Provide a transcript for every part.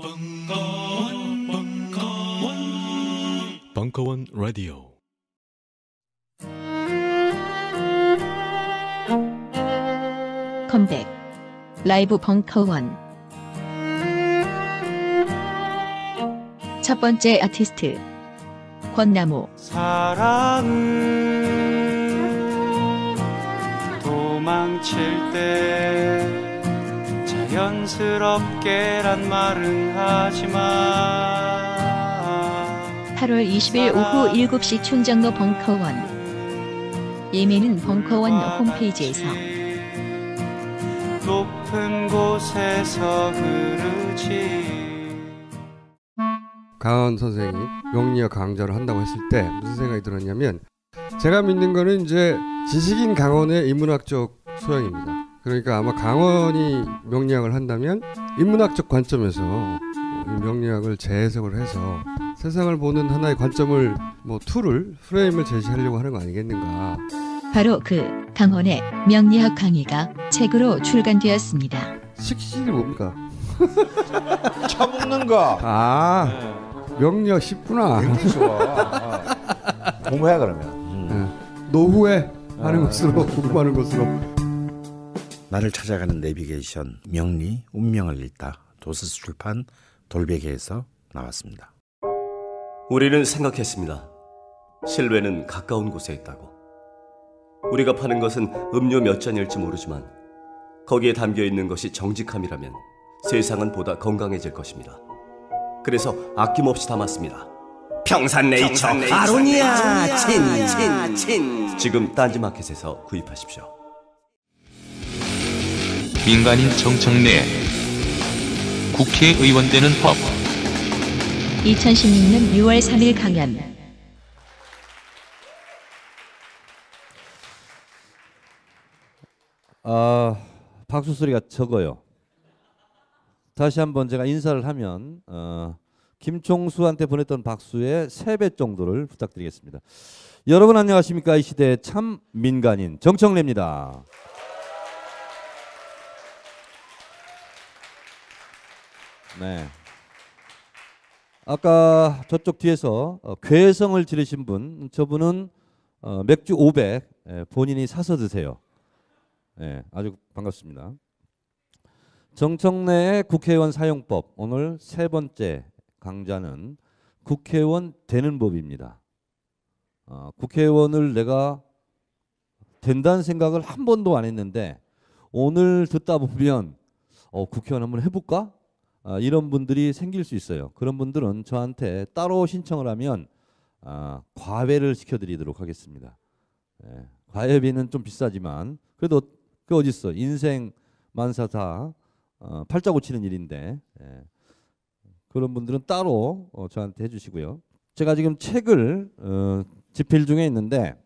벙커원, 벙커원, 벙커원 라디오. 컴백 라이브 벙커원. 첫 번째 아티스트 권나무. 사랑은 도망칠 때. 자연스럽게란 말은 하지마 8월 20일 오후 7시 충정로 벙커원 예매는 벙커원 홈페이지에서 높은 곳에서 흐르지 강원 선생이 명리학 강좌를 한다고 했을 때 무슨 생각이 들었냐면 제가 믿는 거는 이제 지식인 강원의 인문학적 소양입니다. 그러니까 아마 강원이 명리학을 한다면 인문학적 관점에서 명리학을 재해석을 해서 세상을 보는 하나의 관점을 뭐 툴을 프레임을 제시하려고 하는 거 아니겠는가. 바로 그 강원의 명리학 강의가 책으로 출간되었습니다. 식신이 뭡니까? 차 먹는 거. 아 네. 명리학 쉽구나. 굉장히 좋아. 어. 공부해 그러면. 음. 노후에 하는 어. 것으로 공부하는 것으로. 나를 찾아가는 내비게이션 명리 운명을 읽다 도서스 출판 돌베개에서 나왔습니다. 우리는 생각했습니다. 실외는 가까운 곳에 있다고. 우리가 파는 것은 음료 몇 잔일지 모르지만 거기에 담겨 있는 것이 정직함이라면 세상은 보다 건강해질 것입니다. 그래서 아낌없이 담았습니다. 평산네이처, 평산네이처 아로니아, 진진진 지금 딴지마켓에서 구입하십시오. 민간인 정청래 국회의원 되는 법 2016년 6월 3일 강연 아 박수 소리가 적어요. 다시 한번 제가 인사를 하면 어, 김총수한테 보냈던 박수의 세 배 정도를 부탁드리겠습니다. 여러분 안녕하십니까? 이 시대의 참 민간인 정청래입니다. 네. 아까 저쪽 뒤에서 어, 괴성을 지르신 분, 저분은 어, 맥주 500 예, 본인이 사서 드세요. 예, 아주 반갑습니다. 정청래 국회의원 사용법 오늘 세 번째 강좌는 국회의원 되는 법입니다. 어, 국회의원을 내가 된다는 생각을 한 번도 안 했는데 오늘 듣다 보면 어, 국회의원 한번 해볼까 아, 이런 분들이 생길 수 있어요. 그런 분들은 저한테 따로 신청을 하면 아, 과외를 시켜드리도록 하겠습니다. 예, 과외비는 좀 비싸지만 그래도 그 어디 있어 인생 만사 사 어, 팔자고치는 일인데 예, 그런 분들은 따로 어, 저한테 해주시고요. 제가 지금 책을 어, 집필 중에 있는데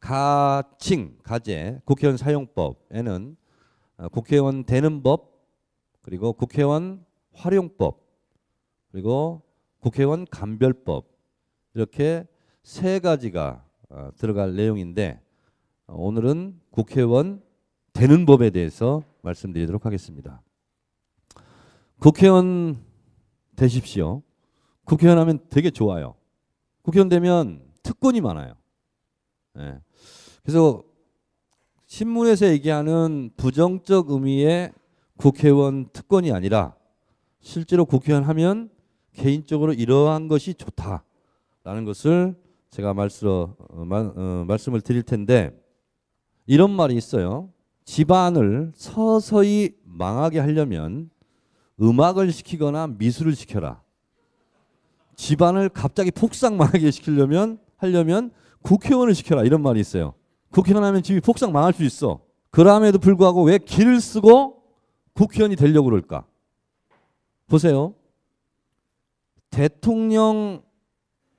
가칭 가제 국회의원 사용법에는 어, 국회의원 되는 법 그리고 국회의원 활용법 그리고 국회의원 감별법 이렇게 세 가지가 어, 들어갈 내용인데 어, 오늘은 국회의원 되는 법에 대해서 말씀드리도록 하겠습니다. 국회의원 되십시오. 국회의원 하면 되게 좋아요. 국회의원 되면 특권이 많아요. 예. 그래서 신문에서 얘기하는 부정적 의미의 국회의원 특권이 아니라 실제로 국회의원 하면 개인적으로 이러한 것이 좋다라는 것을 제가 말씀, 어, 어, 말씀을 드릴 텐데 이런 말이 있어요. 집안을 서서히 망하게 하려면 음악을 시키거나 미술을 시켜라. 집안을 갑자기 폭삭 망하게 시키려면 하려면 국회의원을 시켜라 이런 말이 있어요. 국회의원 하면 집이 폭삭 망할 수 있어. 그럼에도 불구하고 왜 길을 쓰고 국회의원이 되려고 그럴까? 보세요. 대통령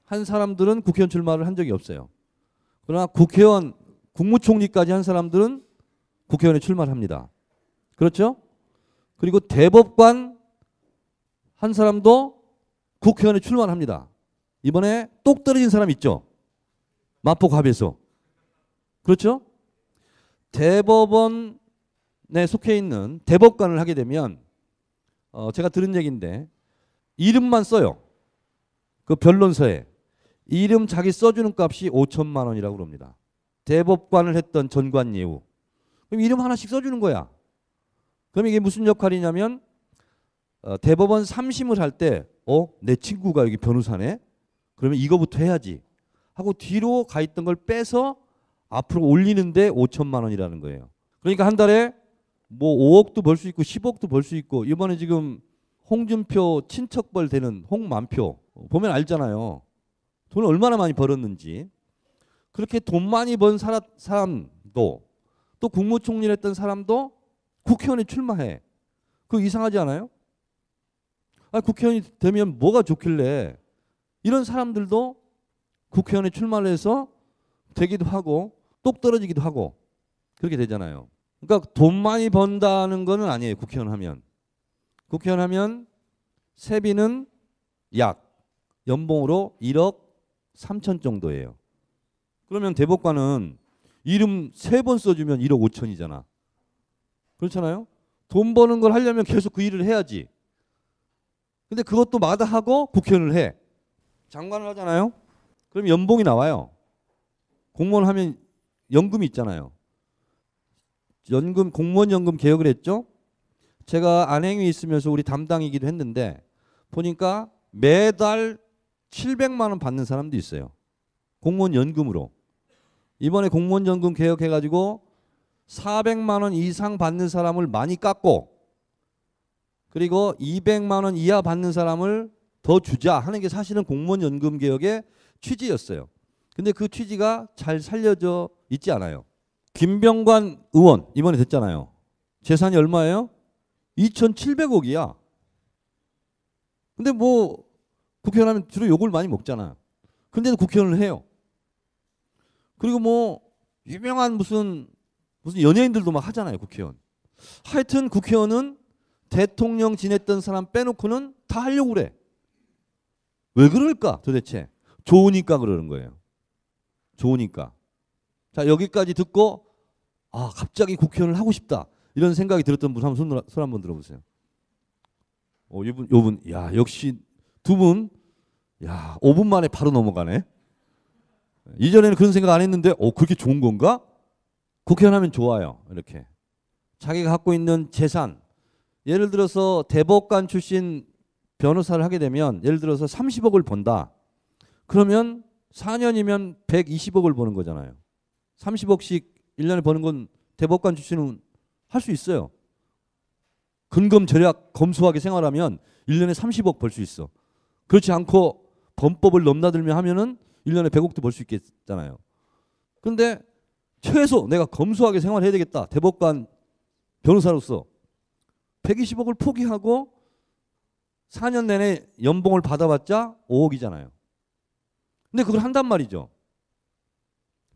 한 사람들은 국회의원 출마를 한 적이 없어요. 그러나 국회의원 국무총리까지 한 사람들은 국회의원에 출마를 합니다. 그렇죠? 그리고 대법관 한 사람도 국회의원에 출마합니다. 를 이번에 똑 떨어진 사람 있죠? 마포갑에서. 그렇죠? 대법원에 속해 있는 대법관을 하게 되면 어, 제가 들은 얘기인데 이름만 써요. 그 변론서에 이름 자기 써주는 값이 5천만 원이라고 그럽니다. 대법관을 했던 전관예우. 그럼 이름 하나씩 써주는 거야. 그럼 이게 무슨 역할이냐면 어, 대법원 3심을 할때 어? 내 친구가 여기 변호사네? 그러면 이거부터 해야지. 하고 뒤로 가 있던 걸 빼서 앞으로 올리는데 5천만 원이라는 거예요. 그러니까 한 달에 뭐 5억도 벌 수 있고 10억도 벌 수 있고 이번에 지금 홍준표 친척벌 되는 홍만표 보면 알잖아요. 돈을 얼마나 많이 벌었는지. 그렇게 돈 많이 번사람도또 국무총리를 했던 사람도 국회의원에 출마해. 그 이상하지 않아요? 아, 국회의원이 되면 뭐가 좋길래 이런 사람들도 국회의원에 출마를 해서 되기도 하고 똑 떨어지기도 하고 그렇게 되잖아요. 그러니까 돈 많이 번다는 거는 아니에요. 국회의원 하면. 국회의원 하면 세비는 약 연봉으로 1억 3천 정도예요. 그러면 대법관은 이름 세 번 써주면 1억 5천이잖아. 그렇잖아요? 돈 버는 걸 하려면 계속 그 일을 해야지. 근데 그것도 마다 하고 국회의원을 해. 장관을 하잖아요? 그럼 연봉이 나와요. 공무원 하면 연금이 있잖아요. 연금 공무원 연금 개혁을 했죠. 제가 안행위 있으면서 우리 담당이기도 했는데 보니까 매달 700만 원 받는 사람도 있어요. 공무원 연금으로. 이번에 공무원 연금 개혁해 가지고 400만 원 이상 받는 사람을 많이 깎고 그리고 200만 원 이하 받는 사람을 더 주자 하는 게 사실은 공무원 연금 개혁의 취지였어요. 근데 그 취지가 잘 살려져 있지 않아요. 김병관 의원 이번에 됐잖아요. 재산이 얼마예요? 2,700억이야. 근데 뭐 국회의원 하면 주로 욕을 많이 먹잖아. 근데도 국회의원을 해요. 그리고 뭐 유명한 무슨 무슨 연예인들도 막 하잖아요, 국회의원. 하여튼 국회의원은 대통령 지냈던 사람 빼놓고는 다 하려고 그래. 왜 그럴까 도대체? 좋으니까 그러는 거예요. 좋으니까. 자, 여기까지 듣고 아, 갑자기 국회의원을 하고 싶다. 이런 생각이 들었던 분 한번 손, 손 한번 들어보세요. 어, 이분, 요분, 야, 역시 두 분, 야, 5분 만에 바로 넘어가네. 이전에는 그런 생각 안 했는데, 어, 그렇게 좋은 건가? 국회의원 하면 좋아요. 이렇게. 자기가 갖고 있는 재산. 예를 들어서 대법관 출신 변호사를 하게 되면, 예를 들어서 30억을 번다. 그러면 4년이면 120억을 버는 거잖아요. 30억씩 1년에 버는 건 대법관 출신은 할 수 있어요. 근검 절약 검소하게 생활하면 1년에 30억 벌 수 있어. 그렇지 않고 범법을 넘나들며 하면은 1년에 100억도 벌 수 있겠잖아요. 근데 최소 내가 검소하게 생활해야 되겠다. 대법관 변호사로서 120억을 포기하고 4년 내내 연봉을 받아봤자 5억이잖아요. 근데 그걸 한단 말이죠.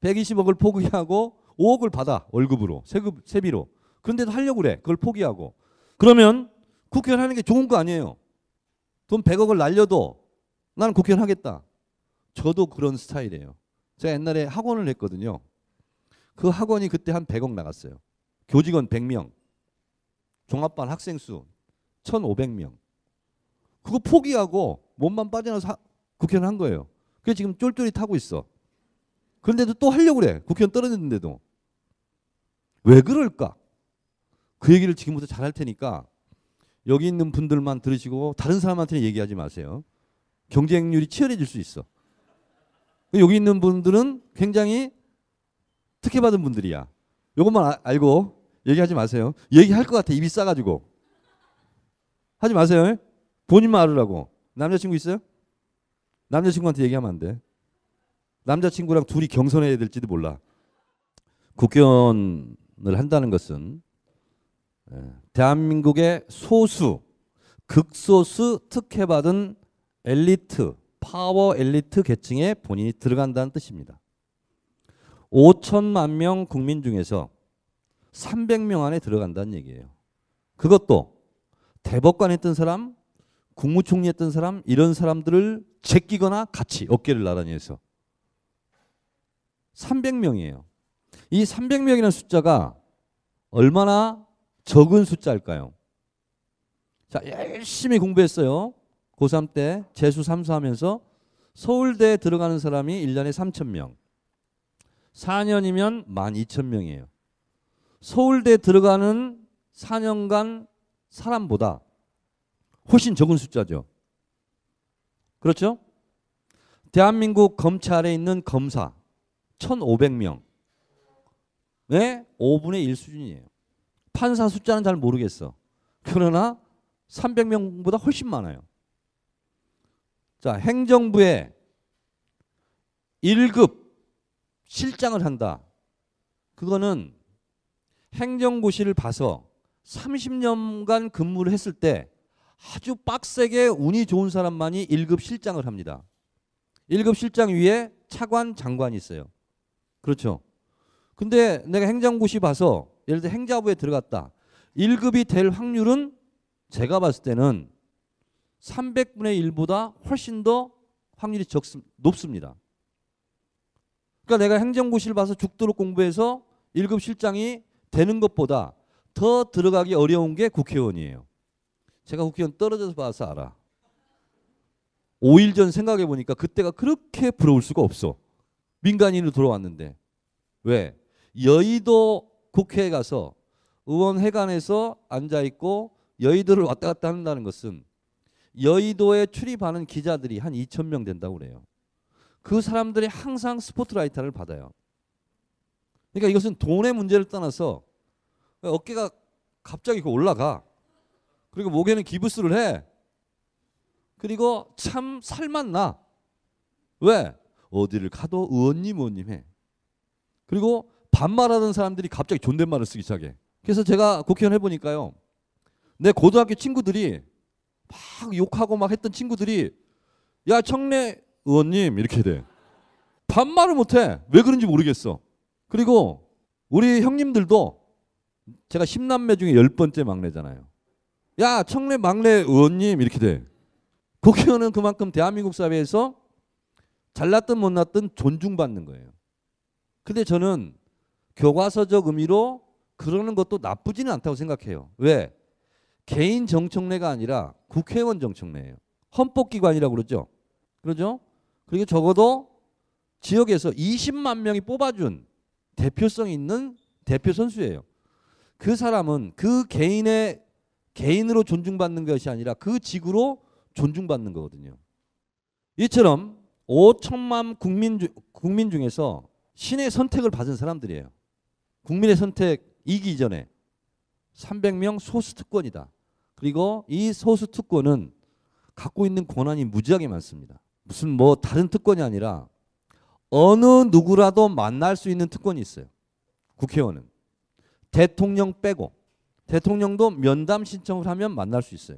120억을 포기하고 5억을 받아 월급으로 세금 세비로. 그런데도 하려고 그래. 그걸 포기하고. 그러면 국회의원 하는 게 좋은 거 아니에요. 돈 100억을 날려도 나는 국회의원 하겠다. 저도 그런 스타일이에요. 제가 옛날에 학원을 했거든요. 그 학원이 그때 한 100억 나갔어요. 교직원 100명. 종합반 학생 수 1,500명. 그거 포기하고 몸만 빠져나서 국회의원 한 거예요. 그게 지금 쫄쫄이 타고 있어. 그런데도 또 하려고 그래. 국회의원 떨어졌는데도. 왜 그럴까? 그 얘기를 지금부터 잘할 테니까 여기 있는 분들만 들으시고 다른 사람한테는 얘기하지 마세요. 경쟁률이 치열해질 수 있어. 그 여기 있는 분들은 굉장히 특혜 받은 분들이야. 요것만 아, 알고 얘기하지 마세요. 얘기할 것 같아. 입이 싸가지고. 하지 마세요. 예? 본인말 알으라고. 남자친구 있어요? 남자친구한테 얘기하면 안 돼. 남자친구랑 둘이 경선해야 될지도 몰라. 국견을 한다는 것은 예, 대한민국의 소수, 극소수 특혜받은 엘리트, 파워 엘리트 계층에 본인이 들어간다는 뜻입니다. 5천만 명 국민 중에서 300명 안에 들어간다는 얘기예요. 그것도 대법관 했던 사람, 국무총리 했던 사람 이런 사람들을 제끼거나 같이 어깨를 나란히 해서 300명이에요. 이 300명이라는 숫자가 얼마나 적은 숫자일까요? 자, 열심히 공부했어요. 고3 때 재수 삼수하면서 서울대에 들어가는 사람이 1년에 3,000명. 4년이면 12,000명이에요. 서울대에 들어가는 4년간 사람보다 훨씬 적은 숫자죠. 그렇죠? 대한민국 검찰에 있는 검사 1,500명의 5분의 1 수준이에요. 판사 숫자는 잘 모르겠어. 그러나 300명보다 훨씬 많아요. 자, 행정부에 1급 실장을 한다. 그거는 행정고시를 봐서 30년간 근무를 했을 때 아주 빡세게 운이 좋은 사람만이 1급 실장을 합니다. 1급 실장 위에 차관 장관이 있어요. 그렇죠. 근데 내가 행정고시 봐서 예를 들어 행자부에 들어갔다. 1급이 될 확률은 제가 봤을 때는 300분의 1보다 훨씬 더 확률이 적, 습 높습니다. 그러니까 내가 행정고시를 봐서 죽도록 공부해서 1급 실장이 되는 것보다 더 들어가기 어려운 게 국회의원이에요. 제가 국회의원 떨어져서 봐서 알아. 5일 전 생각해 보니까 그때가 그렇게 부러울 수가 없어. 민간인으로 들어왔는데 왜 여의도 국회에 가서 의원회관에서 앉아 있고 여의도를 왔다 갔다 한다는 것은 여의도에 출입하는 기자들이 한 2천 명 된다고 그래요. 그 사람들이 항상 스포트라이트를 받아요. 그러니까 이것은 돈의 문제를 떠나서 어깨가 갑자기 올라가. 그리고 목에는 기부스를 해. 그리고 참 살맛 나. 왜? 어디를 가도 의원님 의원님 해. 그리고 반말하는 사람들이 갑자기 존댓말을 쓰기 시작해. 그래서 제가 국회의원 해보니까요. 내 고등학교 친구들이 막 욕하고 막 했던 친구들이 야 청래 의원님 이렇게 돼. 반말을 못해. 왜 그런지 모르겠어. 그리고 우리 형님들도 제가 10남매 중에 열번째 막내잖아요. 야 청래 막내 의원님 이렇게 돼. 국회의원은 그만큼 대한민국 사회에서 잘났든 못났든 존중받는 거예요. 근데 저는 교과서적 의미로 그러는 것도 나쁘지는 않다고 생각해요. 왜? 개인 정청래가 아니라 국회의원 정청래예요. 헌법기관이라고 그러죠. 그러죠? 그리고 적어도 지역에서 20만 명이 뽑아준 대표성 있는 대표 선수예요. 그 사람은 그 개인의 개인으로 존중받는 것이 아니라 그 직으로 존중받는 거거든요. 이처럼 5천만 국민, 주, 국민 중에서 신의 선택을 받은 사람들이에요. 국민의 선택 이기 전에 300명 소수 특권이다. 그리고 이 소수 특권은 갖고 있는 권한이 무지하게 많습니다. 무슨 뭐 다른 특권이 아니라 어느 누구라도 만날 수 있는 특권이 있어요. 국회의원은 대통령 빼고 대통령도 면담 신청을 하면 만날 수 있어요.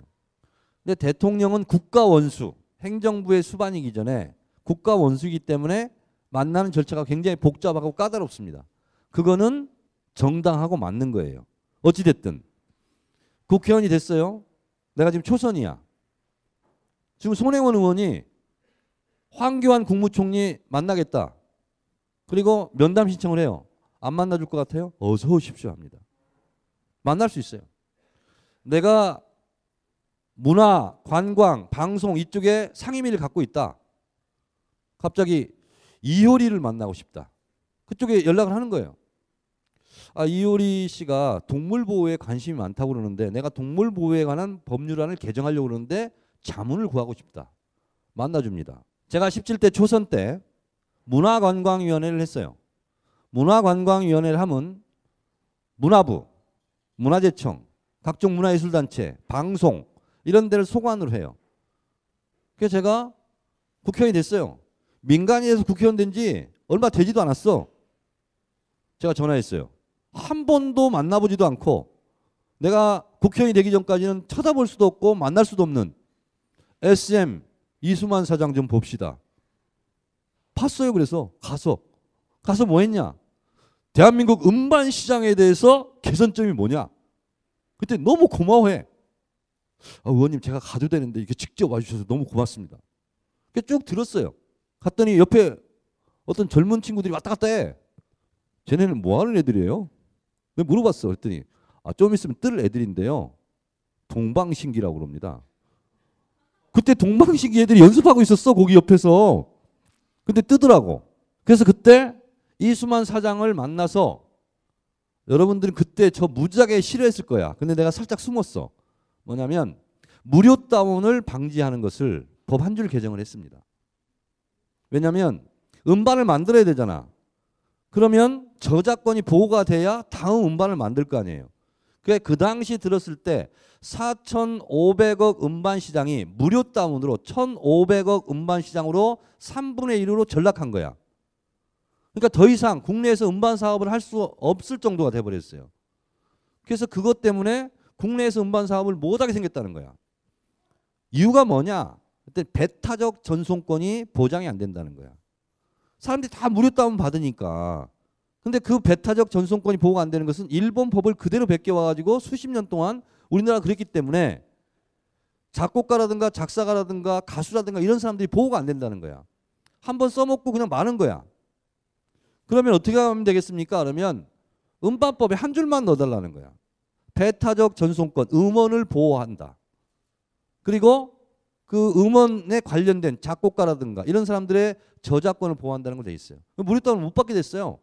근데 대통령은 국가 원수 행정부의 수반이기 전에 국가 원수이기 때문에 만나는 절차가 굉장히 복잡하고 까다롭습니다. 그거는 정당하고 맞는 거예요. 어찌됐든 국회의원이 됐어요. 내가 지금 초선이야. 지금 손혜원 의원이 황교안 국무총리 만나겠다. 그리고 면담 신청을 해요. 안 만나줄 것 같아요? 어서 오십시오 합니다. 만날 수 있어요. 내가 문화, 관광, 방송 이쪽에 상임위를 갖고 있다. 갑자기 이효리를 만나고 싶다. 그쪽에 연락을 하는 거예요. 아, 이효리 씨가 동물 보호에 관심이 많다고 그러는데 내가 동물 보호에 관한 법률안을 개정하려고 그러는데 자문을 구하고 싶다. 만나 줍니다. 제가 17대 초선 때 문화관광위원회를 했어요. 문화관광위원회를 하면 문화부, 문화재청, 각종 문화예술단체, 방송 이런 데를 소관으로 해요. 그래서 제가 국회의원이 됐어요. 민간인에서 국회의원 된 지 얼마 되지도 않았어. 제가 전화했어요. 한 번도 만나보지도 않고 내가 국회의원이 되기 전까지는 쳐다볼 수도 없고 만날 수도 없는 SM 이수만 사장 좀 봅시다. 봤어요. 그래서 가서 가서 뭐 했냐? 대한민국 음반 시장에 대해서 개선점이 뭐냐? 그때 너무 고마워해. 아, 의원님 제가 가도 되는데 이게 직접 와주셔서 너무 고맙습니다. 쭉 들었어요. 갔더니 옆에 어떤 젊은 친구들이 왔다 갔다 해. 쟤네는 뭐 하는 애들이에요? 내가 물어봤어. 그랬더니 아, 좀 있으면 뜰 애들인데요. 동방신기라고 그럽니다. 그때 동방신기 애들이 연습하고 있었어. 거기 옆에서. 근데 뜨더라고. 그래서 그때 이수만 사장을 만나서 여러분들은 그때 저 무지하게 싫어했을 거야. 근데 내가 살짝 숨었어. 뭐냐면 무료 다운을 방지하는 것을 법 한 줄 개정을 했습니다. 왜냐면 음반을 만들어야 되잖아. 그러면 저작권이 보호가 돼야 다음 음반을 만들 거 아니에요. 그그 당시 들었을 때 4,500억 음반 시장이 무료 다운으로 1,500억 음반 시장으로 3분의 1으로 전락한 거야. 그러니까 더 이상 국내에서 음반 사업을 할 수 없을 정도가 돼버렸어요. 그래서 그것 때문에 국내에서 음반 사업을 못하게 생겼다는 거야. 이유가 뭐냐? 그때 배타적 전송권이 보장이 안 된다는 거야. 사람들이 다 무료 다운 받으니까. 근데 그 배타적 전송권이 보호가 안 되는 것은 일본 법을 그대로 베껴와 가지고 수십 년 동안 우리나라 그랬기 때문에 작곡가라든가 작사가라든가 가수라든가 이런 사람들이 보호가 안 된다는 거야. 한 번 써먹고 그냥 마는 거야. 그러면 어떻게 하면 되겠습니까? 그러면 음반법에 한 줄만 넣어달라는 거야. 배타적 전송권, 음원을 보호한다. 그리고 그 음원에 관련된 작곡가라든가 이런 사람들의 저작권을 보호한다는 걸돼 있어요. 무리떡을 못 받게 됐어요.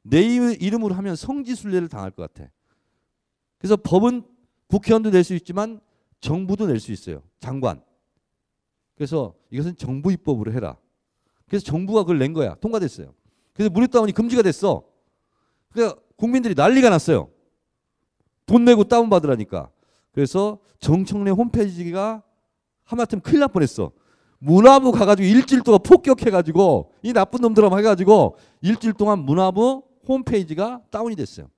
내 이름으로 하면 성지순례를 당할 것 같아. 그래서 법은 국회의원도 낼 수 있지만 정부도 낼 수 있어요. 장관. 그래서 이것은 정부 입법으로 해라. 그래서 정부가 그걸 낸 거야. 통과됐어요. 그래서 무료다운이 금지가 됐어. 그러니까 국민들이 난리가 났어요. 돈 내고 다운받으라니까. 그래서 정청래 홈페이지가 하마터면 큰일 날 뻔했어. 문화부 가가지고 일주일 동안 폭격해가지고 이 나쁜 놈들하고 해가지고 일주일 동안 문화부 홈페이지가 다운이 됐어요.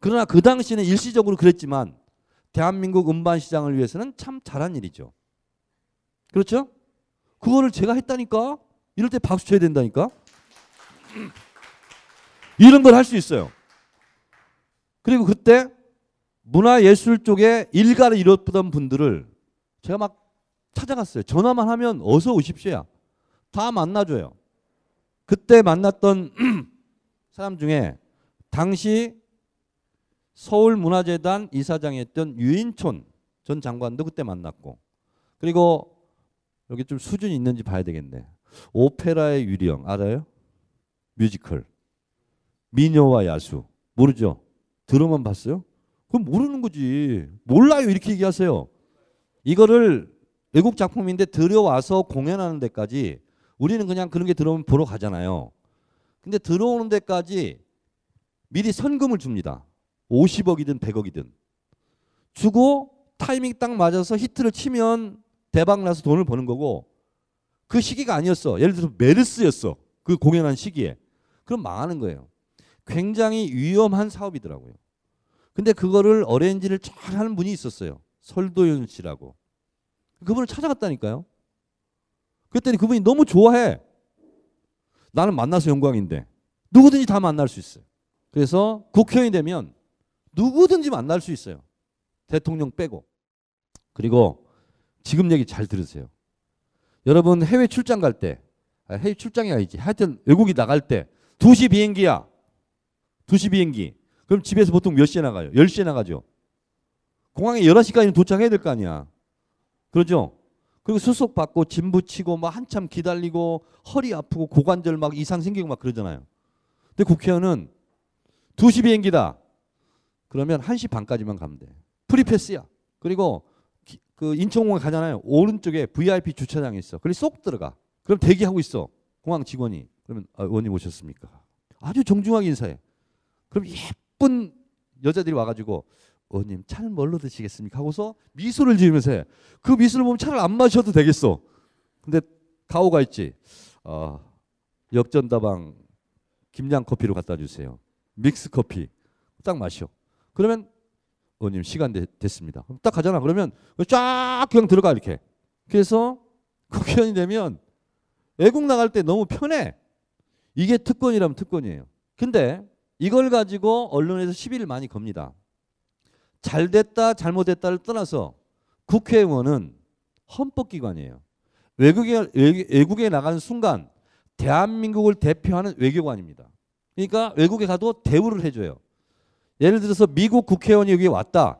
그러나 그 당시에는 일시적으로 그랬지만 대한민국 음반 시장을 위해서는 참 잘한 일이죠. 그렇죠? 그거를 제가 했다니까? 이럴 때 박수 쳐야 된다니까? 이런 걸 할 수 있어요. 그리고 그때 문화예술 쪽에 일가를 이뤘던 분들을 제가 막 찾아갔어요. 전화만 하면 어서 오십시오다 만나줘요. 그때 만났던 사람 중에 당시 서울문화재단 이사장이었던 유인촌 전 장관도 그때 만났고 그리고 여기 좀 수준이 있는지 봐야 되겠네. 오페라의 유령 알아요? 뮤지컬 미녀와 야수 모르죠? 들어만 봤어요? 그럼 모르는 거지. 몰라요 이렇게 얘기하세요. 이거를 외국 작품인데 들여와서 공연하는 데까지 우리는 그냥 그런 게 들어오면 보러 가잖아요. 근데 들어오는 데까지 미리 선금을 줍니다. 50억이든 100억이든. 주고 타이밍 딱 맞아서 히트를 치면 대박 나서 돈을 버는 거고 그 시기가 아니었어. 예를 들어서 메르스였어. 그 공연한 시기에. 그럼 망하는 거예요. 굉장히 위험한 사업이더라고요. 근데 그거를 어레인지를 잘 하는 분이 있었어요. 설도윤 씨라고. 그분을 찾아갔다니까요. 그랬더니 그분이 너무 좋아해. 나는 만나서 영광인데 누구든지 다 만날 수 있어요. 그래서 국회의원이 되면 누구든지 만날 수 있어요. 대통령 빼고. 그리고 지금 얘기 잘 들으세요. 여러분 해외 출장 갈 때, 아, 해외 출장이 아니지. 하여튼 외국이 나갈 때 2시 비행기야. 2시 비행기. 그럼 집에서 보통 몇 시에 나가요? 10시에 나가죠. 공항에 11시까지는 도착해야 될 거 아니야. 그러죠? 그리고 수속 받고 짐 붙이고 막 한참 기다리고 허리 아프고 고관절 막 이상 생기고 막 그러잖아요. 근데 국회의원은 2시 비행기다. 그러면 1시 반까지만 가면 돼. 프리패스야. 그리고 기, 그 인천공항 가잖아요. 오른쪽에 VIP 주차장이 있어. 그리 고쏙 들어가. 그럼 대기하고 있어. 공항 직원이. 그러면 아, 의원님 오셨습니까? 아주 정중하게 인사해. 그럼 예쁜 여자들이 와가지고 어님 차를 뭘로 드시겠습니까? 하고서 미소를 지으면서 해. 그 미소를 보면 차를 안 마셔도 되겠어. 근데 가오가 있지. 어, 역전다방 김양 커피로 갖다 주세요. 믹스 커피 딱 마셔. 그러면 어님 시간 되, 됐습니다. 그럼 딱 가잖아. 그러면 쫙 그냥 들어가 이렇게. 그래서 국회의원이 되면 외국 나갈 때 너무 편해. 이게 특권이라면 특권이에요. 근데 이걸 가지고 언론에서 시비를 많이 겁니다. 잘됐다 잘못됐다를 떠나서 국회의원은 헌법기관이에요. 외국에, 외국에 나가는 순간 대한민국을 대표하는 외교관입니다. 그러니까 외국에 가도 대우를 해줘요. 예를 들어서 미국 국회의원이 여기 왔다.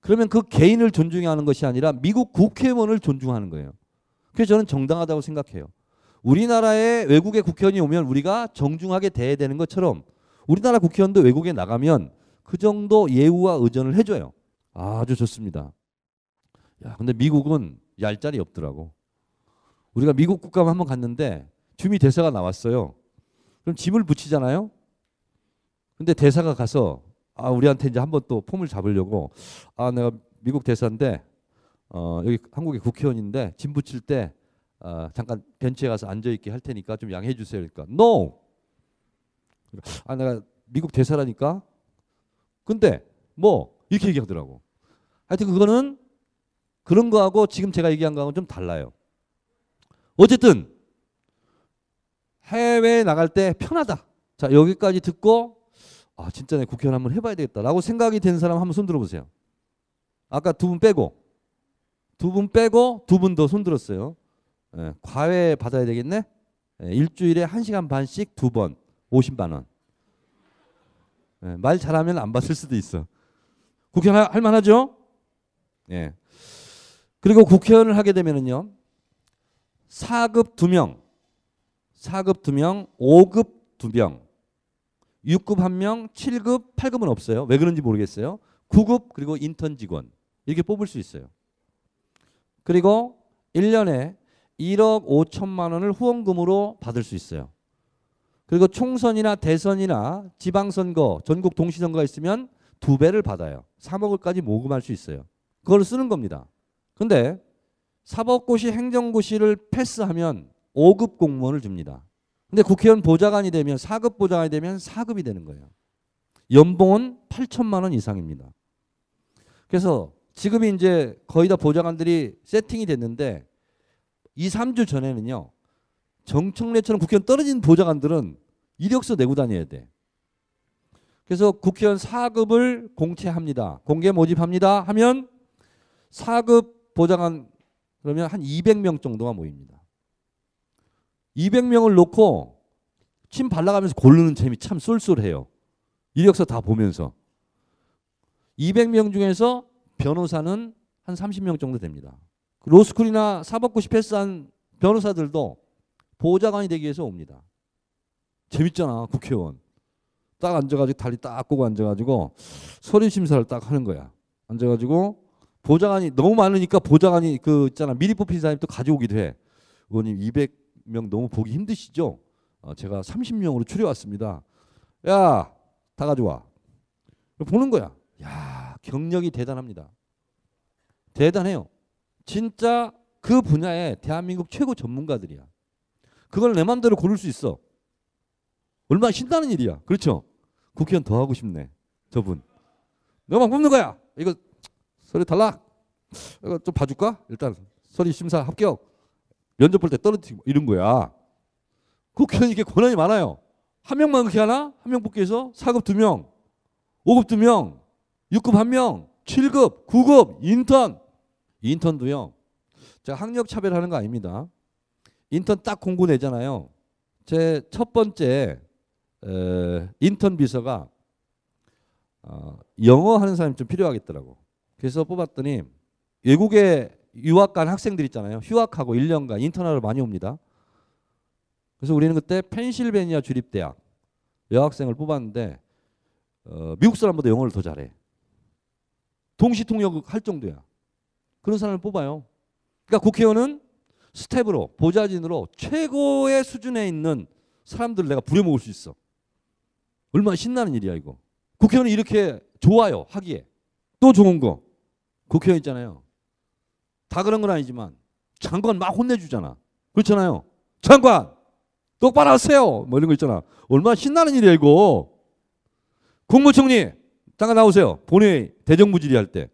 그러면 그 개인을 존중하는 것이 아니라 미국 국회의원을 존중하는 거예요. 그래서 저는 정당하다고 생각해요. 우리나라에 외국의 국회의원이 오면 우리가 정중하게 대해야 되는 것처럼 우리나라 국회의원도 외국에 나가면 그 정도 예우와 의존을 해줘요. 아주 좋습니다. 야, 근데 미국은 얄짤이 없더라고. 우리가 미국 국감 한번 갔는데 주미 대사가 나왔어요. 그럼 짐을 붙이잖아요. 근데 대사가 가서 아 우리한테 이제 한번 또 폼을 잡으려고 아 내가 미국 대사인데 어 여기 한국의 국회의원인데 짐 붙일 때 어, 잠깐 벤치에 가서 앉아 있게 할 테니까 좀 양해해 주세요. 그러니까 no. 그러니까, 아 내가 미국 대사라니까 근데 뭐 이렇게 얘기하더라고. 하여튼 그거는 그런 거하고 지금 제가 얘기한 거하고 좀 달라요. 어쨌든 해외에 나갈 때 편하다. 자 여기까지 듣고 아 진짜 내 국회의원 한번 해봐야 되겠다라고 생각이 된 사람 한번 손 들어보세요. 아까 두 분 빼고 두 분 빼고 두 분 더 손 들었어요. 예, 과외 받아야 되겠네. 예, 일주일에 한 시간 반씩 두번 오십만 원. 예, 말 잘하면 안봤을 수도 있어. 국회할 만하죠? 예. 그리고 국회의원을 하게 되면은요. 4급 2명, 4급 2명, 5급 2명, 6급 1명, 7급, 8급은 없어요. 왜 그런지 모르겠어요. 9급 그리고 인턴 직원 이렇게 뽑을 수 있어요. 그리고 1년에 1억 5천만 원을 후원금으로 받을 수 있어요. 그리고 총선이나 대선이나 지방선거, 전국 동시선거가 있으면 두 배를 받아요. 3억 을까지 모금할 수 있어요. 그걸 쓰는 겁니다. 근데 사법고시 행정고시를 패스하면 5급 공무원을 줍니다. 근데 국회의원 보좌관이 되면 4급 보좌관이 되면 4급이 되는 거예요. 연봉은 8천만 원 이상입니다. 그래서 지금 이제 거의 다 보좌관들이 세팅이 됐는데 2, 3주 전에는요. 정청래처럼 국회의원 떨어진 보좌관들은 이력서 내고 다녀야 돼. 그래서 국회의원 4급을 공채합니다. 공개 모집합니다. 하면 4급 보좌관 그러면 한 200명 정도가 모입니다. 200명을 놓고 침 발라가면서 고르는 재미 참 쏠쏠해요. 이력서 다 보면서. 200명 중에서 변호사는 한 30명 정도 됩니다. 로스쿨이나 사법고시 패스한 변호사들도 보좌관이 되기 위해서 옵니다. 재밌잖아 국회의원. 딱 앉아가지고 다리 딱 꼬고 앉아가지고 서류 심사를 딱 하는 거야. 앉아가지고 보좌관이 너무 많으니까 보좌관이 그 있잖아 미리 뽑힌 사람이 또 가져오기도 해. 의원님 200명 너무 보기 힘드시죠? 어, 제가 30명으로 추려왔습니다. 야, 다 가져와. 보는 거야. 야, 경력이 대단합니다. 대단해요. 진짜 그 분야에 대한민국 최고 전문가들이야. 그걸 내 마음대로 고를 수 있어. 얼마나 신나는 일이야. 그렇죠? 국회의원 더 하고 싶네. 저분. 너만 막 뽑는 거야. 이거 서류 달라. 이거 좀 봐줄까? 일단 서류 심사 합격. 면접 볼 때 떨어뜨리고 뭐 이런 거야. 국회의원 이게 권한이 많아요. 한 명만 그렇게 하나? 한 명 뽑기해서 위 4급 2명, 5급 2명, 6급 1명, 7급, 9급, 인턴. 인턴도요. 제가 학력 차별하는 거 아닙니다. 인턴 딱 공고 내잖아요. 제 첫 번째 에, 인턴 비서가 어, 영어 하는 사람이 좀 필요하겠더라고. 그래서 뽑았더니 외국에 유학 간 학생들 있잖아요. 휴학하고 1년간 인턴하러 많이 옵니다. 그래서 우리는 그때 펜실베니아 주립대학 여학생을 뽑았는데 어, 미국 사람보다 영어를 더 잘해. 동시 통역 할 정도야. 그런 사람을 뽑아요. 그러니까 국회의원은 스텝으로 보좌진으로 최고의 수준에 있는 사람들을 내가 부려먹을 수 있어. 얼마나 신나는 일이야 이거. 국회의원이 이렇게 좋아요 하기에. 또 좋은 거 국회의원 있잖아요. 다 그런 건 아니지만 장관 막 혼내주잖아. 그렇잖아요. 장관 똑바로 하세요. 뭐 이런 거 있잖아. 얼마나 신나는 일이야 이거. 국무총리 잠깐 나오세요. 본회의 대정부질의 할 때.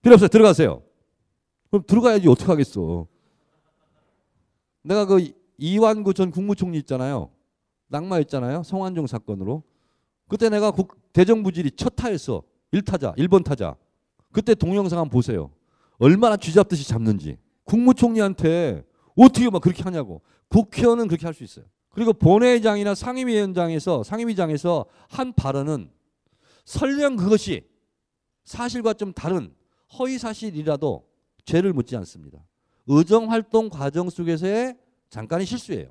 필요 없어요. 들어가세요. 그럼 들어가야지 어떡하겠어. 내가 그 이완구 전 국무총리 있잖아요. 낙마있잖아요 성완종 사건으로. 그때 내가 국, 대정부질이 첫타에서 1타자, 1번 타자. 그때 동영상 한번 보세요. 얼마나 쥐잡듯이 잡는지. 국무총리한테 어떻게 막 그렇게 하냐고. 국회의원은 그렇게 할 수 있어요. 그리고 본회의장이나 상임위원장에서 상임위장에서 한 발언은 설령 그것이 사실과 좀 다른 허위사실이라도 죄를 묻지 않습니다. 의정 활동 과정 속에서의 잠깐의 실수예요.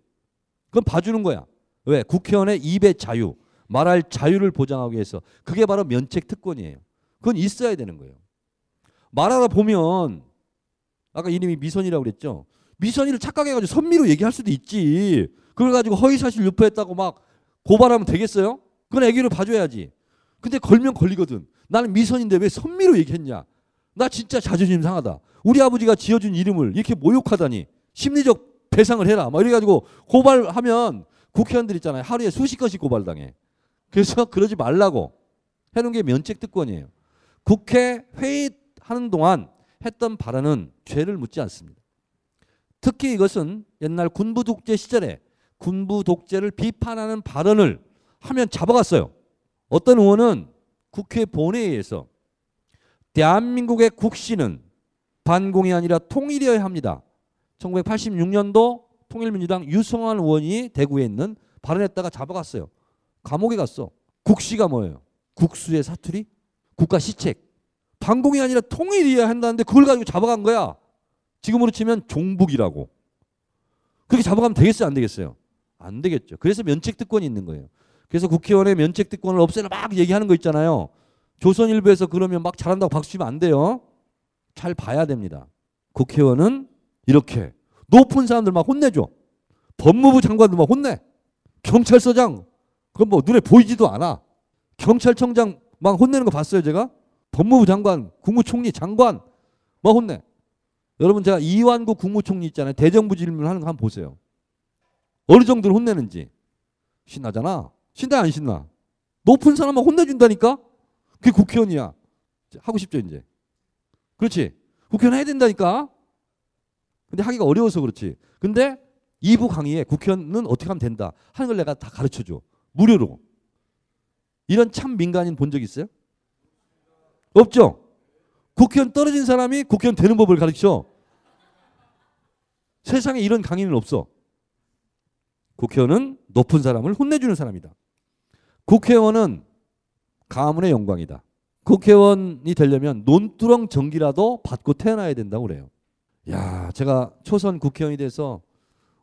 그건 봐주는 거야. 왜? 국회의원의 입의 자유, 말할 자유를 보장하기 위해서 그게 바로 면책 특권이에요. 그건 있어야 되는 거예요. 말하다 보면 아까 이름이 미선이라고 그랬죠. 미선이를 착각해가지고 선미로 얘기할 수도 있지. 그걸 가지고 허위사실 유포했다고 막 고발하면 되겠어요? 그건 애기를 봐줘야지. 근데 걸면 걸리거든. 나는 미선인데 왜 선미로 얘기했냐? 나 진짜 자존심 상하다. 우리 아버지가 지어준 이름을 이렇게 모욕하다니 심리적 배상을 해라. 막 이래가지고 고발하면 국회의원들 있잖아요. 하루에 수십 건씩 고발당해. 그래서 그러지 말라고 해놓은 게 면책 특권이에요. 국회 회의하는 동안 했던 발언은 죄를 묻지 않습니다. 특히 이것은 옛날 군부 독재 시절에 군부 독재를 비판하는 발언을 하면 잡아갔어요. 어떤 의원은 국회 본회의에서 대한민국의 국시는 반공이 아니라 통일이어야 합니다. 1986년도 통일민주당 유성환 의원이 대구에 있는 발언했다가 잡아갔어요. 감옥에 갔어. 국시가 뭐예요? 국수의 사투리? 국가 시책. 반공이 아니라 통일이어야 한다는데 그걸 가지고 잡아간 거야. 지금으로 치면 종북이라고. 그렇게 잡아가면 되겠어요? 안 되겠어요? 안 되겠죠. 그래서 면책특권이 있는 거예요. 그래서 국회의원의 면책특권을 없애라 막 얘기하는 거 있잖아요. 조선일보에서 그러면 막 잘한다고 박수 치면 안 돼요. 잘 봐야 됩니다. 국회의원은 이렇게 높은 사람들 막 혼내줘. 법무부 장관들 막 혼내. 경찰서장 그건 뭐 눈에 보이지도 않아. 경찰청장 막 혼내는 거 봤어요 제가? 법무부 장관, 국무총리, 장관 막 혼내. 여러분 제가 이완구 국무총리 있잖아요. 대정부 질문하는 거 한번 보세요. 어느 정도로 혼내는지. 신나잖아. 신나 안 신나? 높은 사람만 혼내준다니까? 그게 국회의원이야. 하고 싶죠 이제. 그렇지. 국회의원 해야 된다니까. 근데 하기가 어려워서 그렇지. 근데 2부 강의에 국회의원은 어떻게 하면 된다 하는 걸 내가 다 가르쳐 줘. 무료로. 이런 참 민간인 본 적 있어요? 없죠? 국회의원 떨어진 사람이 국회의원 되는 법을 가르쳐. 세상에 이런 강의는 없어. 국회의원은 높은 사람을 혼내주는 사람이다. 국회의원은 가문의 영광이다. 국회의원이 되려면 논두렁 전기라도 받고 태어나야 된다고 그래요. 야, 제가 초선 국회의원이 돼서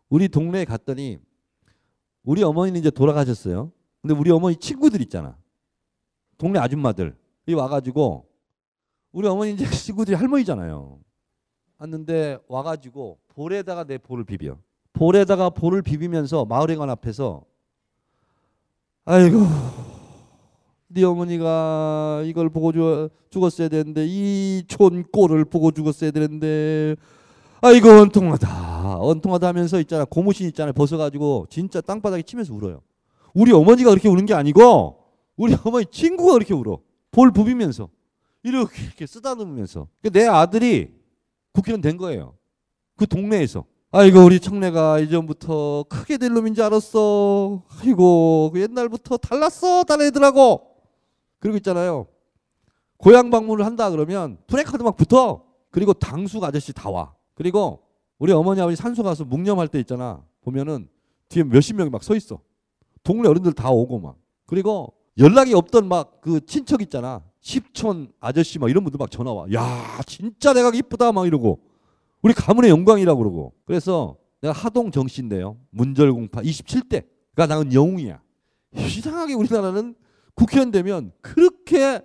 우리 동네에 갔더니 우리 어머니는 이제 돌아가셨어요. 근데 우리 어머니 친구들 있잖아. 동네 아줌마들. 이 와가지고 우리 어머니 이제 친구들이 할머니잖아요. 왔는데 와가지고 볼에다가 내 볼을 비벼. 볼에다가 볼을 비비면서 마을회관 앞에서 아이고 네 어머니가 이걸 보고 죽, 죽었어야 되는데 이 촌꼴을 보고 죽었어야 되는데 아이고 원통하다 원통하다 하면서 있잖아 고무신 있잖아요 벗어가지고 진짜 땅바닥에 치면서 울어요 우리 어머니가 그렇게 우는 게 아니고 우리 어머니 친구가 그렇게 울어 볼 부비면서 이렇게 이렇게 쓰다듬으면서 그러니까 내 아들이 국회의원 된 거예요 그 동네에서 아이고 우리 청래가 이전부터 크게 될 놈인 줄 알았어 아이고 그 옛날부터 달랐어 다른 애들하고 그리고 있잖아요. 고향 방문을 한다 그러면 플래카드 막 붙어. 그리고 당숙 아저씨 다 와. 그리고 우리 어머니 아버지 산소 가서 묵념할 때 있잖아. 보면은 뒤에 몇십 명이 막 서 있어. 동네 어른들 다 오고 막. 그리고 연락이 없던 막 그 친척 있잖아. 십촌 아저씨 막 이런 분들 막 전화 와. 야, 진짜 내가 이쁘다 막 이러고. 우리 가문의 영광이라고 그러고. 그래서 내가 하동 정신인데요. 문절공파 27대. 그러니까 나는 영웅이야. 이상하게 우리나라는 국회의원 되면 그렇게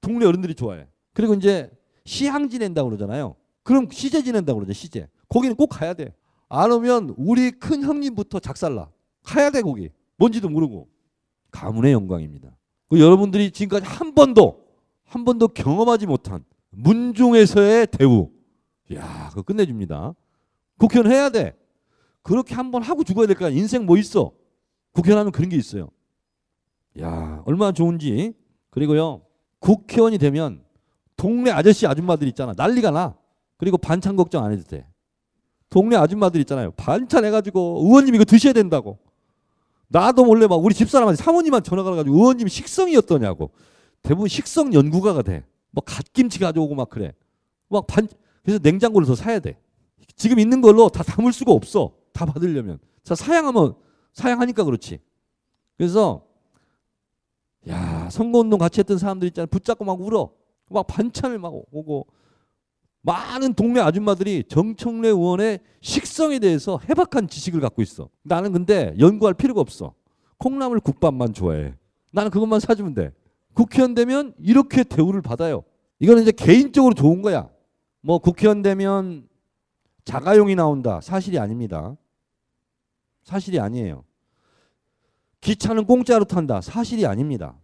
동네 어른들이 좋아해. 그리고 이제 시향 지낸다고 그러잖아요. 그럼 시제 지낸다고 그러죠. 시제. 거기는 꼭 가야 돼. 안 오면 우리 큰 형님부터 작살나. 가야 돼 거기. 뭔지도 모르고. 가문의 영광입니다. 그 여러분들이 지금까지 한 번도 한 번도 경험하지 못한 문중에서의 대우. 야, 그거 끝내줍니다. 국회의원 해야 돼. 그렇게 한 번 하고 죽어야 될까 인생 뭐 있어? 국회의원 하면 그런 게 있어요. 야, 얼마나 좋은지. 그리고요. 국회의원이 되면 동네 아저씨 아줌마들 있잖아. 난리가 나. 그리고 반찬 걱정 안 해도 돼. 동네 아줌마들 있잖아요. 반찬 해가지고 의원님 이거 드셔야 된다고. 나도 몰래 막 우리 집사람한테 사모님한테 전화걸어 가지고 의원님 식성이 어떠냐고. 대부분 식성 연구가가 돼. 막 뭐 갓김치 가져오고 막 그래. 막 반, 그래서 냉장고를 더 사야 돼. 지금 있는 걸로 다 담을 수가 없어. 다 받으려면. 자, 사양하면, 사양하니까 그렇지. 그래서 야 선거운동 같이 했던 사람들 있잖아 붙잡고 막 울어. 막 반찬을 막 오고 많은 동네 아줌마들이 정청래 의원의 식성에 대해서 해박한 지식을 갖고 있어. 나는 근데 연구할 필요가 없어. 콩나물 국밥만 좋아해. 나는 그것만 사주면 돼. 국회의원 되면 이렇게 대우를 받아요. 이거는 이제 개인적으로 좋은 거야. 뭐 국회의원 되면 자가용이 나온다. 사실이 아닙니다. 사실이 아니에요. 기차는 공짜로 탄다. 사실이 아닙니다.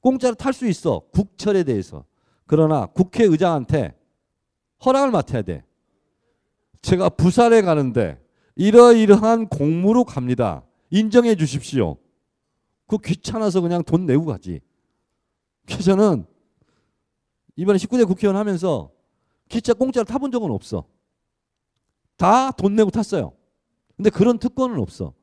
공짜로 탈 수 있어. 국철에 대해서. 그러나 국회의장한테 허락을 맡아야 돼. 제가 부산에 가는데 이러이러한 공무로 갑니다. 인정해 주십시오. 그 귀찮아서 그냥 돈 내고 가지. 그래서 저는 이번에 19대 국회의원 하면서 기차 공짜로 타본 적은 없어. 다 돈 내고 탔어요. 근데 그런 특권은 없어.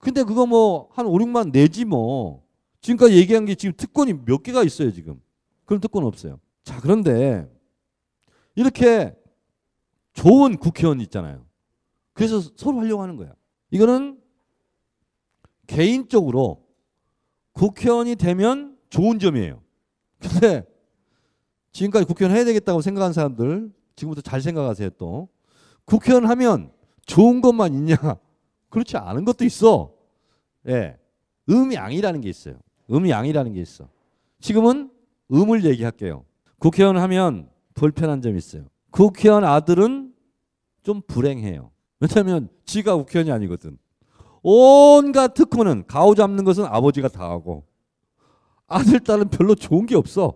근데 그거 뭐 한 5, 6만 내지 뭐. 지금까지 얘기한 게 지금 특권이 몇 개가 있어요, 지금. 그런 특권 없어요. 자, 그런데 이렇게 좋은 국회의원 있잖아요. 그래서 서로 하려고 하는 거야. 이거는 개인적으로 국회의원이 되면 좋은 점이에요. 근데 지금까지 국회의원 해야 되겠다고 생각한 사람들 지금부터 잘 생각하세요 또. 국회의원 하면 좋은 것만 있냐? 그렇지 않은 것도 있어. 예. 음양이라는 게 있어요. 음양이라는 게 있어. 지금은 음을 얘기할게요. 국회의원 하면 불편한 점이 있어요. 국회의원 아들은 좀 불행해요. 왜냐하면 지가 국회의원이 아니거든. 온갖 특권은 가오 잡는 것은 아버지가 다 하고 아들 딸은 별로 좋은 게 없어.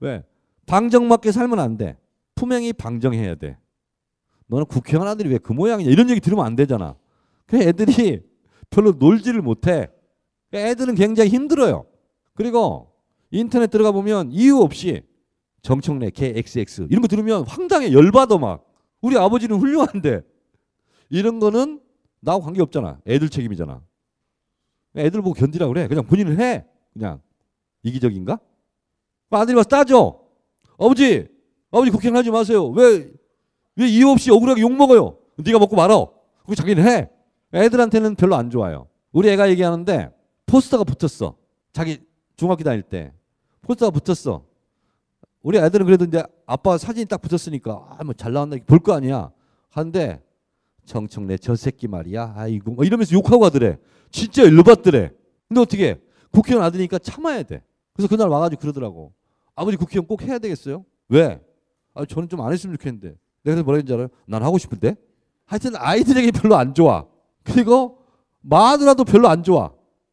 왜? 방정맞게 살면 안 돼. 품행이 방정해야 돼. 너는 국회의원 아들이 왜 그 모양이냐 이런 얘기 들으면 안 되잖아. 그 애들이 별로 놀지를 못해. 그 애들은 굉장히 힘들어요. 그리고 인터넷 들어가 보면 이유 없이 정청래, 개, XX 이런 거 들으면 황당해 열받아 막. 우리 아버지는 훌륭한데 이런 거는 나하고 관계 없잖아. 애들 책임이잖아. 애들 보고 견디라 그래. 그냥 본인을 해. 그냥 이기적인가? 아들이 와서 따져. 아버지, 아버지 국행하지 마세요. 왜, 왜 이유 없이 억울하게 욕 먹어요? 네가 먹고 말어. 그거 자기는 해. 애들한테는 별로 안 좋아요. 우리 애가 얘기하는데 포스터가 붙었어. 자기 중학교 다닐 때 포스터가 붙었어. 우리 애들은 그래도 이제 아빠 사진이 딱 붙었으니까 아 뭐 잘 나왔나 볼거 아니야. 하는데 청청내 저 새끼 말이야. 아이고 막 뭐 이러면서 욕하고 가더래. 진짜 일로 봤더래. 근데 어떻게 국회의원 아들이니까 참아야 돼. 그래서 그날 와가지고 그러더라고. 아버지 국회의원 꼭 해야 되겠어요? 왜? 아 저는 좀 안 했으면 좋겠는데. 내가 그래서 뭐라 했는지 알아요? 난 하고 싶은데. 하여튼 아이들에게 별로 안 좋아. 그리고 마누라도 별로 안 좋아.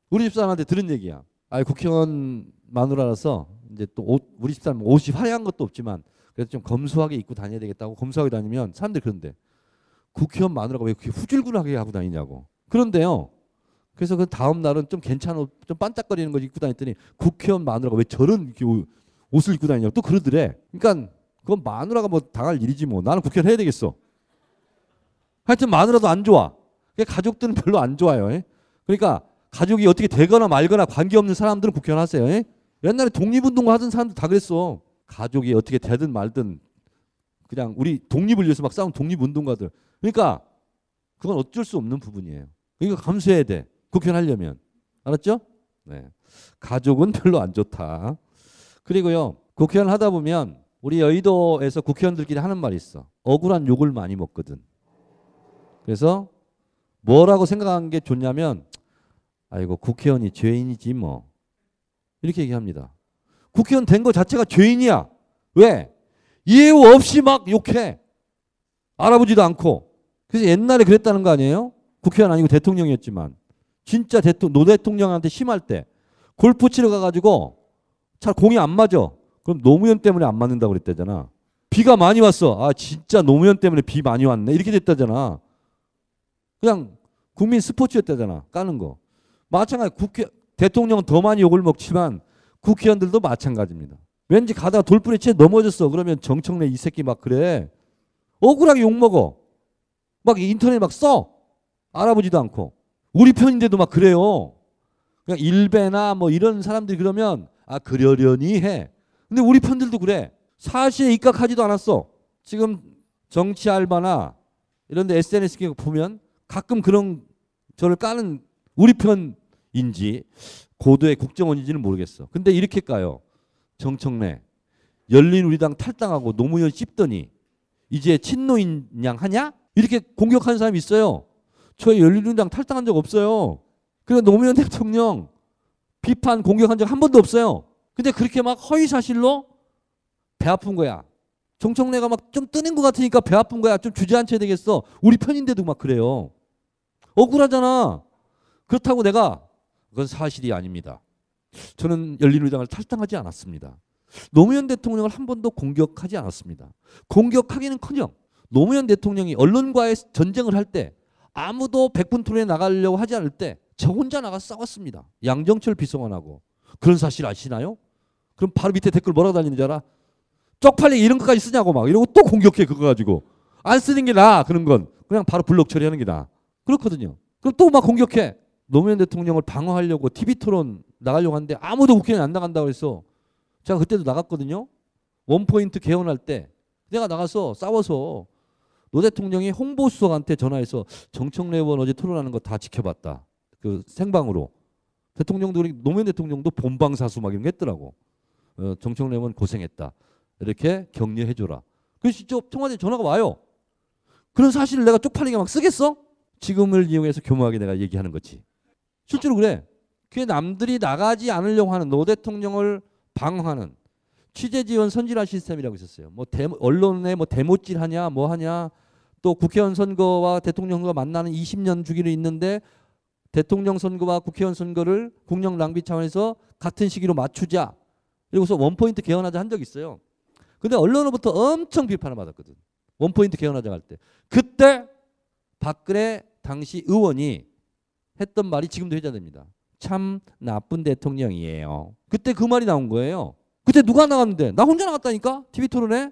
우리 집사람한테 들은 얘기야. 아, 국회의원 마누라라서 이제 또 옷, 우리 집사람 옷이 화려한 것도 없지만 그래도 좀 검소하게 입고 다녀야 되겠다고 검소하게 다니면 사람들 그런데 국회의원 마누라가 왜 그렇게 후줄근하게 하고 다니냐고. 그런데요. 그래서 그 다음 날은 좀 괜찮아 좀 반짝거리는 걸 입고 다녔더니 국회의원 마누라가 왜 저런 옷을 입고 다니냐고 또 그러더래. 그러니까 그건 마누라가 뭐 당할 일이지 뭐 나는 국회의원 해야 되겠어. 하여튼 마누라도 안 좋아. 가족들은 별로 안 좋아요. 예? 그러니까 가족이 어떻게 되거나 말거나 관계없는 사람들은 국현하세요. 예? 옛날에 독립운동 하던 사람들 다 그랬어. 가족이 어떻게 되든 말든 그냥 우리 독립을 위해서 막 싸운 독립운동가들. 그러니까 그건 어쩔 수 없는 부분이에요. 그러니까 감수해야 돼. 국현하려면. 알았죠? 네. 가족은 별로 안 좋다. 그리고요. 국회의원 하다 보면 우리 여의도에서 국회의원들끼리 하는 말이 있어. 억울한 욕을 많이 먹거든. 그래서 뭐라고 생각한 게 좋냐면 아이고 국회의원이 죄인이지 뭐 이렇게 얘기합니다. 국회의원 된 거 자체가 죄인이야. 왜? 이유 없이 막 욕해. 알아보지도 않고. 그래서 옛날에 그랬다는 거 아니에요? 국회의원 아니고 대통령이었지만 진짜 대통노 대통령한테 심할 때 골프 치러 가가지고 잘 공이 안 맞아. 그럼 노무현 때문에 안 맞는다고 그랬다잖아. 비가 많이 왔어. 아 진짜 노무현 때문에 비 많이 왔네. 이렇게 됐다잖아. 그냥 국민 스포츠였다잖아. 까는 거. 마찬가지 국회 대통령은 더 많이 욕을 먹지만 국회의원들도 마찬가지입니다. 왠지 가다가 돌부리채 넘어졌어. 그러면 정청래 이 새끼 막 그래. 억울하게 욕먹어. 막 인터넷 막 써. 알아보지도 않고. 우리 편인데도 막 그래요. 그냥 일베나 뭐 이런 사람들이 그러면 아, 그러려니 해. 근데 우리 편들도 그래. 사실에 입각하지도 않았어. 지금 정치 알바나 이런 데 SNS 보면 가끔 그런 저를 까는 우리 편인지 고도의 국정원인지는 모르겠어. 근데 이렇게 까요. 정청래 열린 우리당 탈당하고 노무현 씹더니 이제 친노인 양 하냐? 이렇게 공격하는 사람이 있어요. 저 열린 우리당 탈당한 적 없어요. 그리고 노무현 대통령 비판 공격한 적 한 번도 없어요. 근데 그렇게 막 허위 사실로 배 아픈 거야. 정청래가 막 좀 뜨는 것 같으니까 배 아픈 거야. 좀 주저앉혀야 되겠어. 우리 편인데도 막 그래요. 억울하잖아. 그렇다고 내가 그건 사실이 아닙니다. 저는 열린우리당을 탈당하지 않았습니다. 노무현 대통령을 한 번도 공격하지 않았습니다. 공격하기는커녕 노무현 대통령이 언론과의 전쟁을 할 때 아무도 백분 토론에 나가려고 하지 않을 때 저 혼자 나가 싸웠습니다. 양정철 비서관하고 그런 사실 아시나요? 그럼 바로 밑에 댓글 뭐라고 달리는 줄 알아? 쪽팔리 이런 것까지 쓰냐고 막 이러고 또 공격해 그거 가지고 안 쓰는 게 나아 그런 건 그냥 바로 블록 처리하는 게 나아 그렇거든요. 그럼 또 막 공격해. 노무현 대통령을 방어하려고 TV 토론 나가려고 하는데 아무도 국회에 안 나간다고 해서 제가 그때도 나갔거든요. 원포인트 개헌할 때 내가 나가서 싸워서 노 대통령이 홍보수석한테 전화해서 정청래 의원 어제 토론하는 거 다 지켜봤다. 그 생방으로. 대통령도 그러니까 노무현 대통령도 본방사수 막 이런 거 했더라고. 어, 정청래 의원 고생했다. 이렇게 격려해줘라. 그래서 직접 청와대 전화가 와요. 그런 사실을 내가 쪽팔리게 막 쓰겠어? 지금을 이용해서 교묘하게 내가 얘기하는 거지. 실제로 그래. 그게 남들이 나가지 않으려고 하는 노 대통령을 방어하는 취재 지원 선진화 시스템이라고 있었어요. 뭐 데모, 언론에 뭐대모질 하냐 뭐 하냐 또 국회의원 선거와 대통령 선거 만나는 20년 주기를 있는데 대통령 선거와 국회의원 선거를 국력 낭비 차원에서 같은 시기로 맞추자. 그리고서 원포인트 개헌하자 한 적 있어요. 근데 언론으로부터 엄청 비판을 받았거든. 원포인트 개헌하자 할 때. 그때 박근혜 당시 의원이 했던 말이 지금도 회자됩니다. 참 나쁜 대통령이에요. 그때 그 말이 나온 거예요. 그때 누가 나갔는데? 나 혼자 나갔다니까? TV 토론에?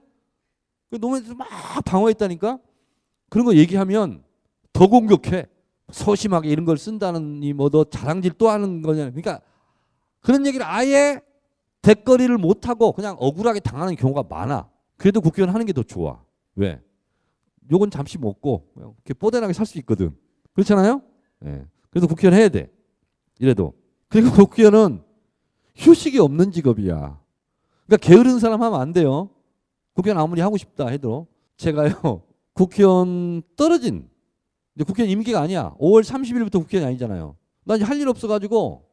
그 노무현에서 막 방어했다니까? 그런 거 얘기하면 더 공격해. 소심하게 이런 걸 쓴다느니 뭐더 자랑질 또 하는 거냐. 그러니까 그런 얘기를 아예 대거리를 못하고 그냥 억울하게 당하는 경우가 많아. 그래도 국회의원 하는 게 더 좋아. 왜? 요건 잠시 먹고 이렇게 뽀대나게 살 수 있거든. 그렇잖아요? 예. 그래서 국회의원 해야 돼. 이래도. 그리고 국회의원은 휴식이 없는 직업이야. 그러니까 게으른 사람 하면 안 돼요. 국회의원 아무리 하고 싶다 해도 제가요 국회의원 떨어진 이제 국회의원 임기가 아니야. 5월 30일부터 국회의원이 아니잖아요. 난 할 일 없어가지고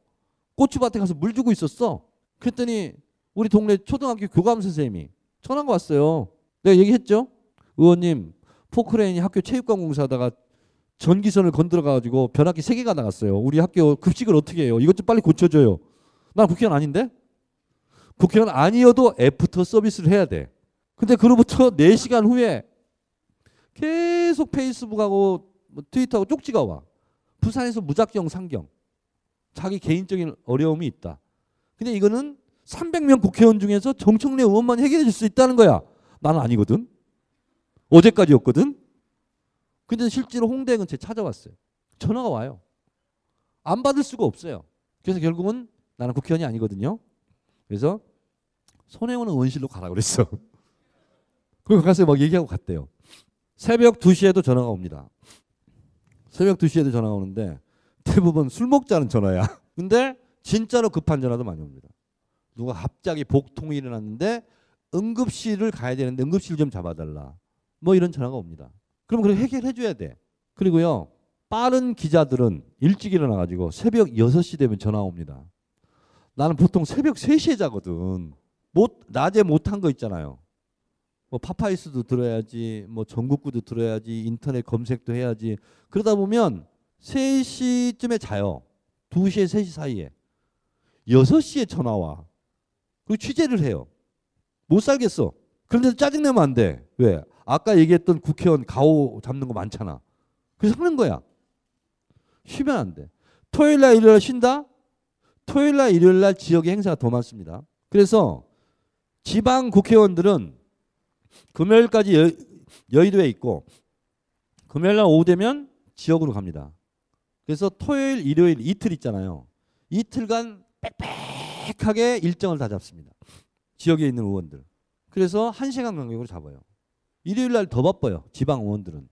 고추밭에 가서 물 주고 있었어. 그랬더니 우리 동네 초등학교 교감 선생님이 전화가 왔어요. 내가 얘기했죠. 의원님 포크레인이 학교 체육관 공사하다가 전기선을 건드려가 지고 변압기 세 개가 나갔어요. 우리 학교 급식을 어떻게 해요? 이것 좀 빨리 고쳐줘요. 난 국회의원 아닌데? 국회의원 아니어도 애프터 서비스를 해야 돼. 근데 그로부터 4시간 후에 계속 페이스북하고 뭐 트위터하고 쪽지가 와. 부산에서 무작정 상경. 자기 개인적인 어려움이 있다. 근데 이거는 300명 국회의원 중에서 정청래 의원만 해결해 줄 수 있다는 거야. 나는 아니거든. 어제까지였거든. 근데 실제로 홍대 근처에 찾아왔어요. 전화가 와요. 안 받을 수가 없어요. 그래서 결국은 나는 국회의원이 아니거든요. 그래서 손혜원 의원실로 가라 그랬어. 그리고 가서 막 얘기하고 갔대요. 새벽 2시에도 전화가 옵니다. 새벽 2시에도 전화가 오는데 대부분 술 먹자는 전화야. 근데 진짜로 급한 전화도 많이 옵니다. 누가 갑자기 복통이 일어났는데 응급실을 가야 되는데 응급실 좀 잡아달라. 뭐 이런 전화가 옵니다. 그럼 그걸 해결해 줘야 돼. 그리고요. 빠른 기자들은 일찍 일어나 가지고 새벽 6시 되면 전화 옵니다. 나는 보통 새벽 3시에 자거든. 못 낮에 못한 거 있잖아요. 뭐 파파이스도 들어야지, 뭐 전국구도 들어야지, 인터넷 검색도 해야지. 그러다 보면 3시쯤에 자요. 2시에 3시 사이에. 6시에 전화 와. 그리고 취재를 해요. 못 살겠어. 그런데 짜증내면 안 돼. 왜? 아까 얘기했던 국회의원 가오 잡는 거 많잖아. 그래서 하는 거야. 쉬면 안 돼. 토요일 날 일요일 날 쉰다? 토요일 날 일요일 날 지역의 행사가 더 많습니다. 그래서 지방 국회의원들은 금요일까지 여, 여의도에 있고 금요일 날 오후 되면 지역으로 갑니다. 그래서 토요일, 일요일 이틀 있잖아요. 이틀간 빽빽하게 일정을 다 잡습니다. 지역에 있는 의원들. 그래서 1시간 간격으로 잡아요. 일요일 날 더 바빠요. 지방 의원들은.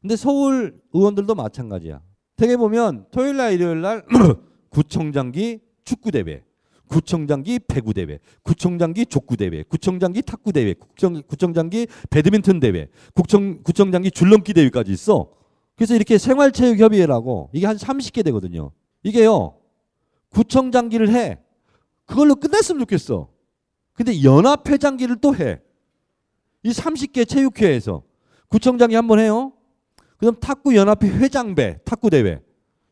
근데 서울 의원들도 마찬가지야. 되게 보면 토요일 날 일요일 날 구청장기 축구 대회, 구청장기 배구 대회, 구청장기 족구 대회, 구청장기 탁구 대회, 구청, 구청장기 배드민턴 대회, 구청 구청장기 줄넘기 대회까지 있어. 그래서 이렇게 생활체육협의회라고 이게 한 30개 되거든요. 이게요. 구청장기를 해. 그걸로 끝냈으면 좋겠어. 근데 연합회장기를 또 해. 이 30개 체육회에서 구청장이 한번 해요. 그다음 탁구 연합회 회장배 탁구 대회.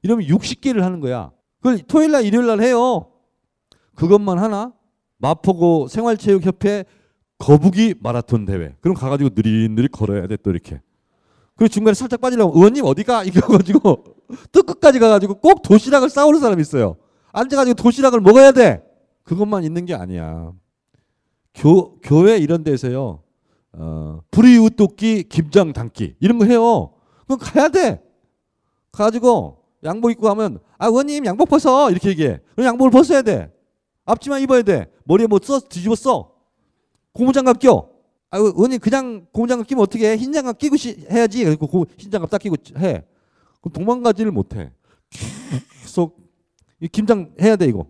이러면 60개를 하는 거야. 그걸 토요일 날 일요일 날 해요. 그것만 하나? 마포구 생활체육협회 거북이 마라톤 대회. 그럼 가가지고 느릿느릿 걸어야 돼 또 이렇게. 그리고 중간에 살짝 빠지려고 의원님 어디가 이겨가지고 또 끝까지 가가지고 꼭 도시락을 싸오는 사람이 있어요. 앉아가지고 도시락을 먹어야 돼. 그것만 있는 게 아니야. 교, 교회 이런 데서요. 어, 불이웃 돕기, 김장 담기 이런 거 해요. 그럼 가야 돼. 가지고 양복 입고 가면 아 원님 양복 벗어 이렇게 얘기해. 그럼 양복을 벗어야 돼. 앞치마 입어야 돼. 머리에 뭐써 뒤집어 었 고무장갑 껴. 아 원님 그냥 고무장갑 끼면 어떻게 해? 흰 장갑 끼고 시, 해야지. 그리고 흰 장갑 딱 끼고 해. 그럼 도망가지를 못해. 계속 이 김장 해야 돼 이거.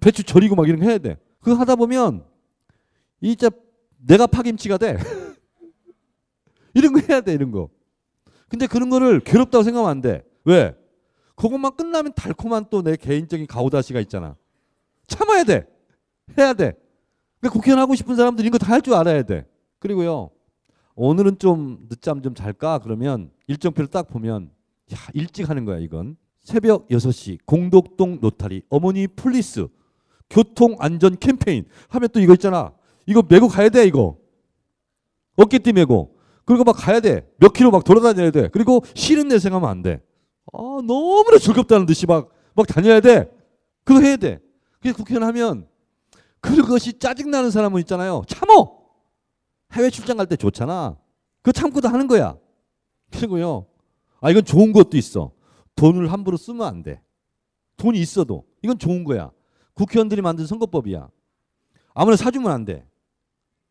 배추 절이고 막 이런 거 해야 돼. 그거 하다 보면 이짜 내가 파김치가 돼. 이런 거 해야 돼, 이런 거. 근데 그런 거를 괴롭다고 생각하면 안 돼. 왜? 그것만 끝나면 달콤한 또 내 개인적인 가오다시가 있잖아. 참아야 돼. 해야 돼. 근데 국회의원 하고 싶은 사람들 이거다 할 줄 알아야 돼. 그리고요. 오늘은 좀 늦잠 좀 잘까? 그러면 일정표를 딱 보면 야, 일찍 하는 거야, 이건. 새벽 6시 공덕동 노타리 어머니 플리스 교통안전 캠페인 하면 또 이거 있잖아. 이거 메고 가야 돼 이거. 어깨띠 메고. 그리고 막 가야 돼. 몇 킬로 막 돌아다녀야 돼. 그리고 싫은 내 생각하면 안 돼. 아 너무나 즐겁다는 듯이 막 막 다녀야 돼. 그거 해야 돼. 그게 국회의원 하면 그것이 짜증나는 사람은 있잖아요. 참어. 해외 출장 갈 때 좋잖아. 그거 참고도 하는 거야. 그리고요. 아 이건 좋은 것도 있어. 돈을 함부로 쓰면 안 돼. 돈이 있어도 이건 좋은 거야. 국회의원들이 만든 선거법이야. 아무나 사주면 안 돼.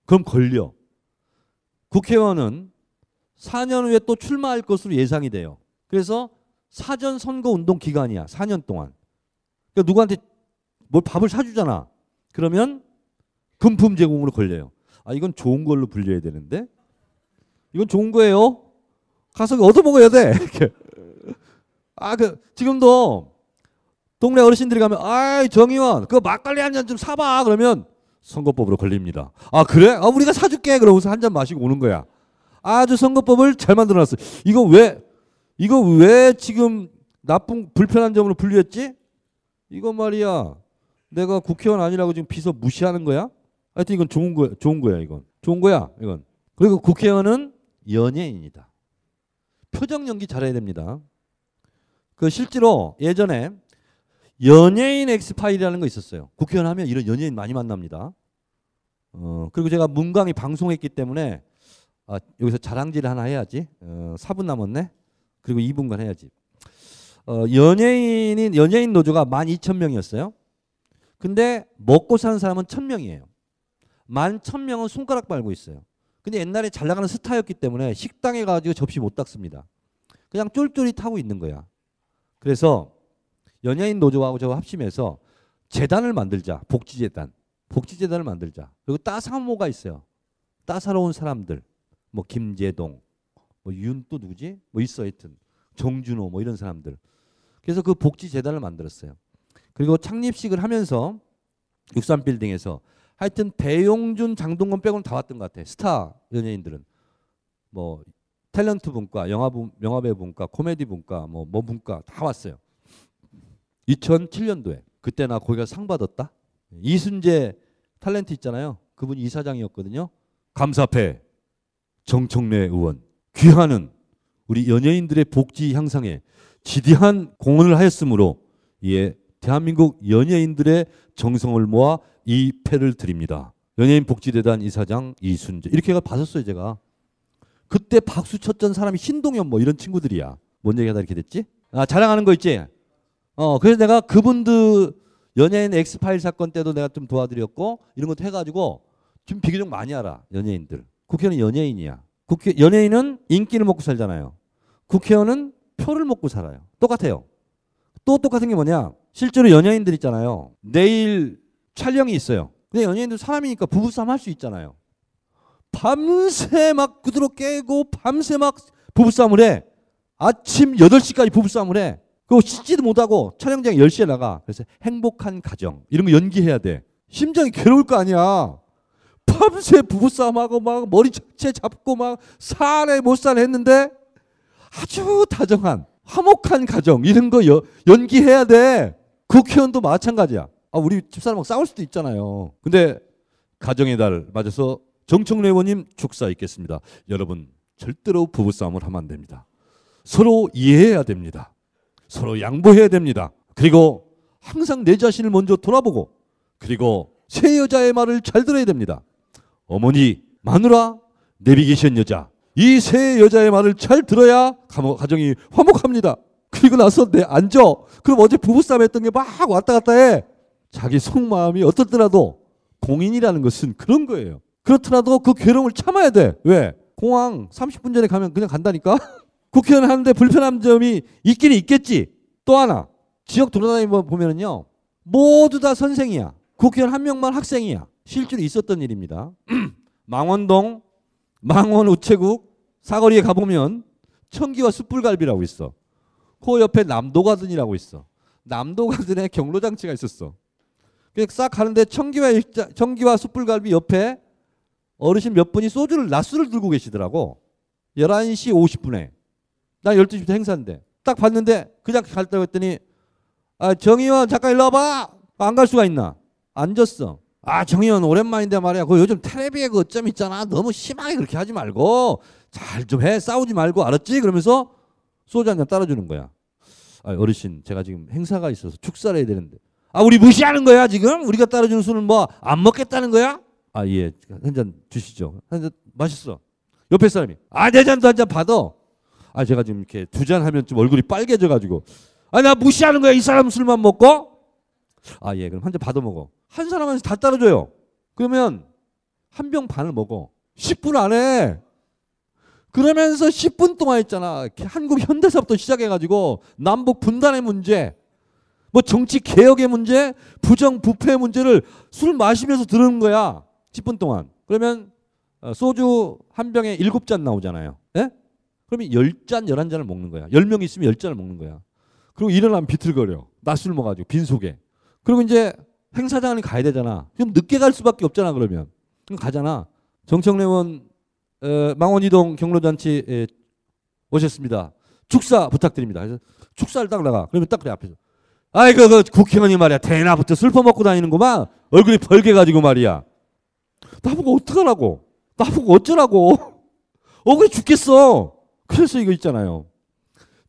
그럼 걸려. 국회의원은 4년 후에 또 출마할 것으로 예상이 돼요. 그래서 사전 선거 운동 기간이야. 4년 동안. 그러니까 누구한테 뭘 밥을 사주잖아. 그러면 금품 제공으로 걸려요. 아 이건 좋은 걸로 불려야 되는데 이건 좋은 거예요. 가서 얻어 먹어야 돼. 이렇게. 아그 지금도 동네 어르신들이 가면 아이 정의원 그 막걸리 한 잔 좀 사봐 그러면 선거법으로 걸립니다. 아 그래? 아 우리가 사줄게 그러고서 한 잔 마시고 오는 거야. 아주 선거법을 잘 만들어놨어. 이거 왜 이거 왜 지금 나쁜 불편한 점으로 분류했지? 이거 말이야. 내가 국회의원 아니라고 지금 비서 무시하는 거야? 하여튼 이건 좋은 거 좋은 거야 이건 좋은 거야 이건. 그리고 국회의원은 연예인이다. 표정 연기 잘해야 됩니다. 그 실제로 예전에 연예인 엑스파일이라는 거 있었어요. 국회의원 하면 이런 연예인 많이 만납니다. 어, 그리고 제가 문광이 방송했기 때문에 아, 여기서 자랑질 을 하나 해야지. 어, 4분 남았네. 그리고 2분간 해야지. 어, 연예인인 연예인 노조가 12,000명이었어요. 근데 먹고 사는 사람은 1,000명이에요. 11,000명은 손가락 빨고 있어요. 근데 옛날에 잘 나가는 스타였기 때문에 식당에 가지고 접시 못 닦습니다. 그냥 쫄쫄이 타고 있는 거야. 그래서 연예인 노조하고 저 합심해서 재단을 만들자. 복지재단. 복지재단을 만들자. 그리고 따사모가 있어요. 따사로운 사람들. 뭐 김재동, 뭐윤또 누구지? 뭐 있어 하여튼. 정준호 뭐 이런 사람들. 그래서 그 복지재단을 만들었어요. 그리고 창립식을 하면서 63빌딩에서 하여튼 배용준, 장동건 빼고는 다 왔던 것 같아. 요 스타 연예인들은. 뭐 탤런트 분과, 영화 분, 영화배 분과, 코미디 분과, 뭐, 뭐 분과 다 왔어요. 2007년도에 그때 나 거기가 상 받았다. 이순재 탤런트 있잖아요. 그분 이사장이었거든요. 감사패 정청래 의원 귀하는 우리 연예인들의 복지 향상에 지대한 공헌을 하였으므로 이에 대한민국 연예인들의 정성을 모아 이 패를 드립니다. 연예인 복지재단 이사장 이순재 이렇게 해가 봤었어요 제가 그때 박수 쳤던 사람이 신동엽 뭐 이런 친구들이야 뭔 얘기하다 이렇게 됐지? 아 자랑하는 거 있지? 어, 그래서 내가 그분들 연예인 엑스파일 사건 때도 내가 좀 도와드렸고 이런 것도 해가지고 지금 비교적 많이 알아 연예인들. 국회의원은 연예인이야. 국회 연예인은 인기를 먹고 살잖아요. 국회의원은 표를 먹고 살아요. 똑같아요. 또 똑같은 게 뭐냐? 실제로 연예인들 있잖아요. 내일 촬영이 있어요. 근데 연예인들 사람이니까 부부싸움 할 수 있잖아요. 밤새 막 그대로 깨고 밤새 막 부부싸움을 해. 아침 8시까지 부부싸움을 해. 그리고 씻지도 못하고 촬영장 10시에 나가. 그래서 행복한 가정. 이런 거 연기해야 돼. 심장이 괴로울 거 아니야. 밤새 부부싸움하고 막 머리 채 잡고 막살에 못살 아 했는데 아주 다정한 화목한 가정 이런 거 여, 연기해야 돼. 국회의원도 마찬가지야. 아 우리 집사람하고 싸울 수도 있잖아요. 근데 가정의 달 맞아서 정청래 의원님 축사 있겠습니다. 여러분 절대로 부부싸움을 하면 안 됩니다. 서로 이해해야 됩니다. 서로 양보해야 됩니다. 그리고 항상 내 자신을 먼저 돌아보고 그리고 새 여자의 말을 잘 들어야 됩니다. 어머니, 마누라, 내비게이션 여자 이 새 여자의 말을 잘 들어야 가정이 화목합니다. 그리고 나서 내앉어 그럼 어제 부부싸움 했던 게 막 왔다 갔다 해. 자기 속마음이 어떻더라도 공인이라는 것은 그런 거예요. 그렇더라도 그 괴로움을 참아야 돼. 왜? 공항 30분 전에 가면 그냥 간다니까? 국회의원 하는데 불편한 점이 있긴 있겠지. 또 하나 지역 돌아다니면 보면은요 모두 다 선생이야. 국회의원 한 명만 학생이야. 실제로 있었던 일입니다. 망원동, 망원 우체국 사거리에 가보면 청기와 숯불갈비라고 있어. 그 옆에 남도가든이라고 있어. 남도가든에 경로 장치가 있었어. 싹 가는데 청기와 청기와 숯불갈비 옆에 어르신 몇 분이 소주를 낮술를 들고 계시더라고. 11시 50분에. 나 12시부터 행사인데. 딱 봤는데 그냥 갈다고 했더니 아, 정의원 잠깐 일로 와봐. 안 갈 수가 있나? 앉았어. 아 정의원 오랜만인데 말이야. 그 요즘 텔레비에 그 어쩜 있잖아. 너무 심하게 그렇게 하지 말고 잘 좀 해. 싸우지 말고 알았지? 그러면서 소주 한 잔 따라주는 거야. 아, 어르신 제가 지금 행사가 있어서 축사를 해야 되는데. 아 우리 무시하는 거야 지금? 우리가 따라주는 술은 뭐안 먹겠다는 거야? 아 예. 한 잔 주시죠. 한 잔맛있어 옆에 사람이 아 내 잔도 한잔 받아. 아 제가 지금 이렇게 두 잔 하면 좀 얼굴이 빨개져 가지고 아나 무시하는 거야 이 사람 술만 먹고 아 예 그럼 한 잔 받아 먹어 한 사람한테 다 따라줘요 그러면 한 병 반을 먹어 10분 안에 그러면서 10분 동안 있잖아 한국 현대사부터 시작해가지고 남북 분단의 문제 뭐 정치 개혁의 문제 부정 부패의 문제를 술 마시면서 들은 거야 10분 동안 그러면 어, 소주 한 병에 7잔 나오잖아요 예? 그러면 10잔, 11잔을 먹는 거야. 10명 있으면 10잔을 먹는 거야. 그리고 일어나면 비틀거려. 낮술 먹어가지고 빈속에. 그리고 이제 행사장을 가야 되잖아. 좀 늦게 갈 수밖에 없잖아 그러면. 그럼 가잖아. 정청래원 망원이동 경로잔치 에, 오셨습니다. 축사 부탁드립니다. 그래서 축사를 딱 나가. 그러면 딱 그래 앞에서. 아이고 그, 그 국회의원이 말이야 대낮부터 슬퍼먹고 다니는구만. 얼굴이 벌게 가지고 말이야. 나보고 어떡하라고. 나보고 어쩌라고. 억울해 어, 죽겠어. 그래서 이거 있잖아요.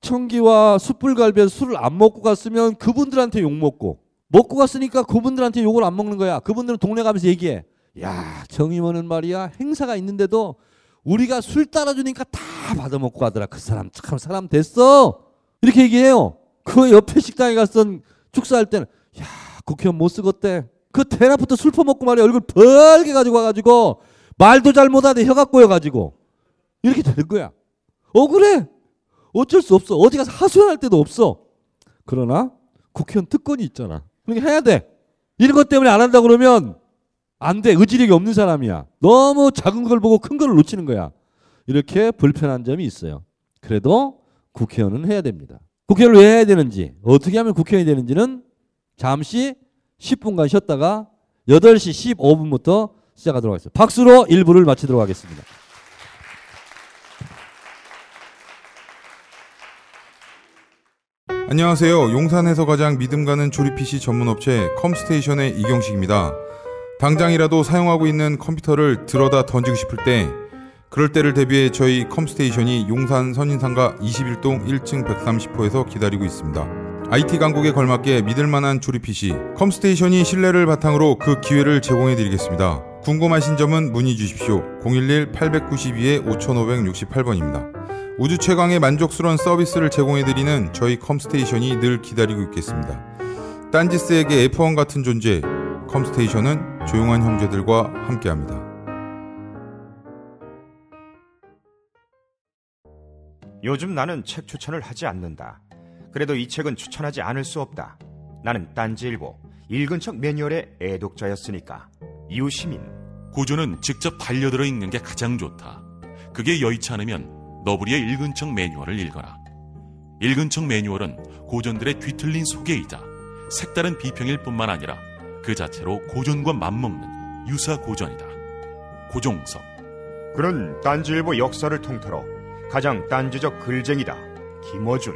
청기와 숯불갈비에 술을 안 먹고 갔으면 그분들한테 욕 먹고 먹고 갔으니까 그분들한테 욕을 안 먹는 거야. 그분들은 동네 가면서 얘기해. 야정의원은 말이야 행사가 있는데도 우리가 술 따라주니까 다 받아먹고 가더라. 그 사람 참 사람 됐어. 이렇게 얘기해요. 그 옆에 식당에 갔던 축사할 때는 야 국회의원 못 쓰겄대. 그 대낮부터 술 퍼먹고 말이야 얼굴 벌게 가지고 와가지고 말도 잘 못하는데 혀가 꼬여가지고 이렇게 될 거야. 억울해. 어, 어쩔 수 없어. 어디 가서 하소연할 데도 없어. 그러나 국회의원 특권이 있잖아. 그러니까 해야 돼. 이런 것 때문에 안 한다 그러면 안 돼. 의지력이 없는 사람이야. 너무 작은 걸 보고 큰 걸 놓치는 거야. 이렇게 불편한 점이 있어요. 그래도 국회의원은 해야 됩니다. 국회의원을 왜 해야 되는지, 어떻게 하면 국회의원이 되는지는 잠시 10분간 쉬었다가 8시 15분부터 시작하도록 하겠습니다. 박수로 일부를 마치도록 하겠습니다. 안녕하세요. 용산에서 가장 믿음 가는 조립 PC 전문 업체 컴스테이션의 이경식입니다. 당장이라도 사용하고 있는 컴퓨터를 들어다 던지고 싶을 때 그럴 때를 대비해 저희 컴스테이션이 용산 선인상가 21동 1층 130호에서 기다리고 있습니다. IT 강국에 걸맞게 믿을만한 조립 PC 컴스테이션이 신뢰를 바탕으로 그 기회를 제공해드리겠습니다. 궁금하신 점은 문의 주십시오. 011-892-5568번입니다. 우주 최강의 만족스러운 서비스를 제공해드리는 저희 컴스테이션이 늘 기다리고 있겠습니다. 딴지스에게 F1 같은 존재, 컴스테이션은 조용한 형제들과 함께합니다. 요즘 나는 책 추천을 하지 않는다. 그래도 이 책은 추천하지 않을 수 없다. 나는 딴지일보, 읽은 척 매뉴얼의 애독자였으니까. 이웃시민. 고전은 직접 반려들어 읽는 게 가장 좋다. 그게 여의치 않으면 너브리의 읽은 척 매뉴얼을 읽어라. 읽은 척 매뉴얼은 고전들의 뒤틀린 소개이자 색다른 비평일 뿐만 아니라 그 자체로 고전과 맞먹는 유사 고전이다. 고종석. 그는 딴지일보 역사를 통틀어 가장 딴지적 글쟁이다. 김어준.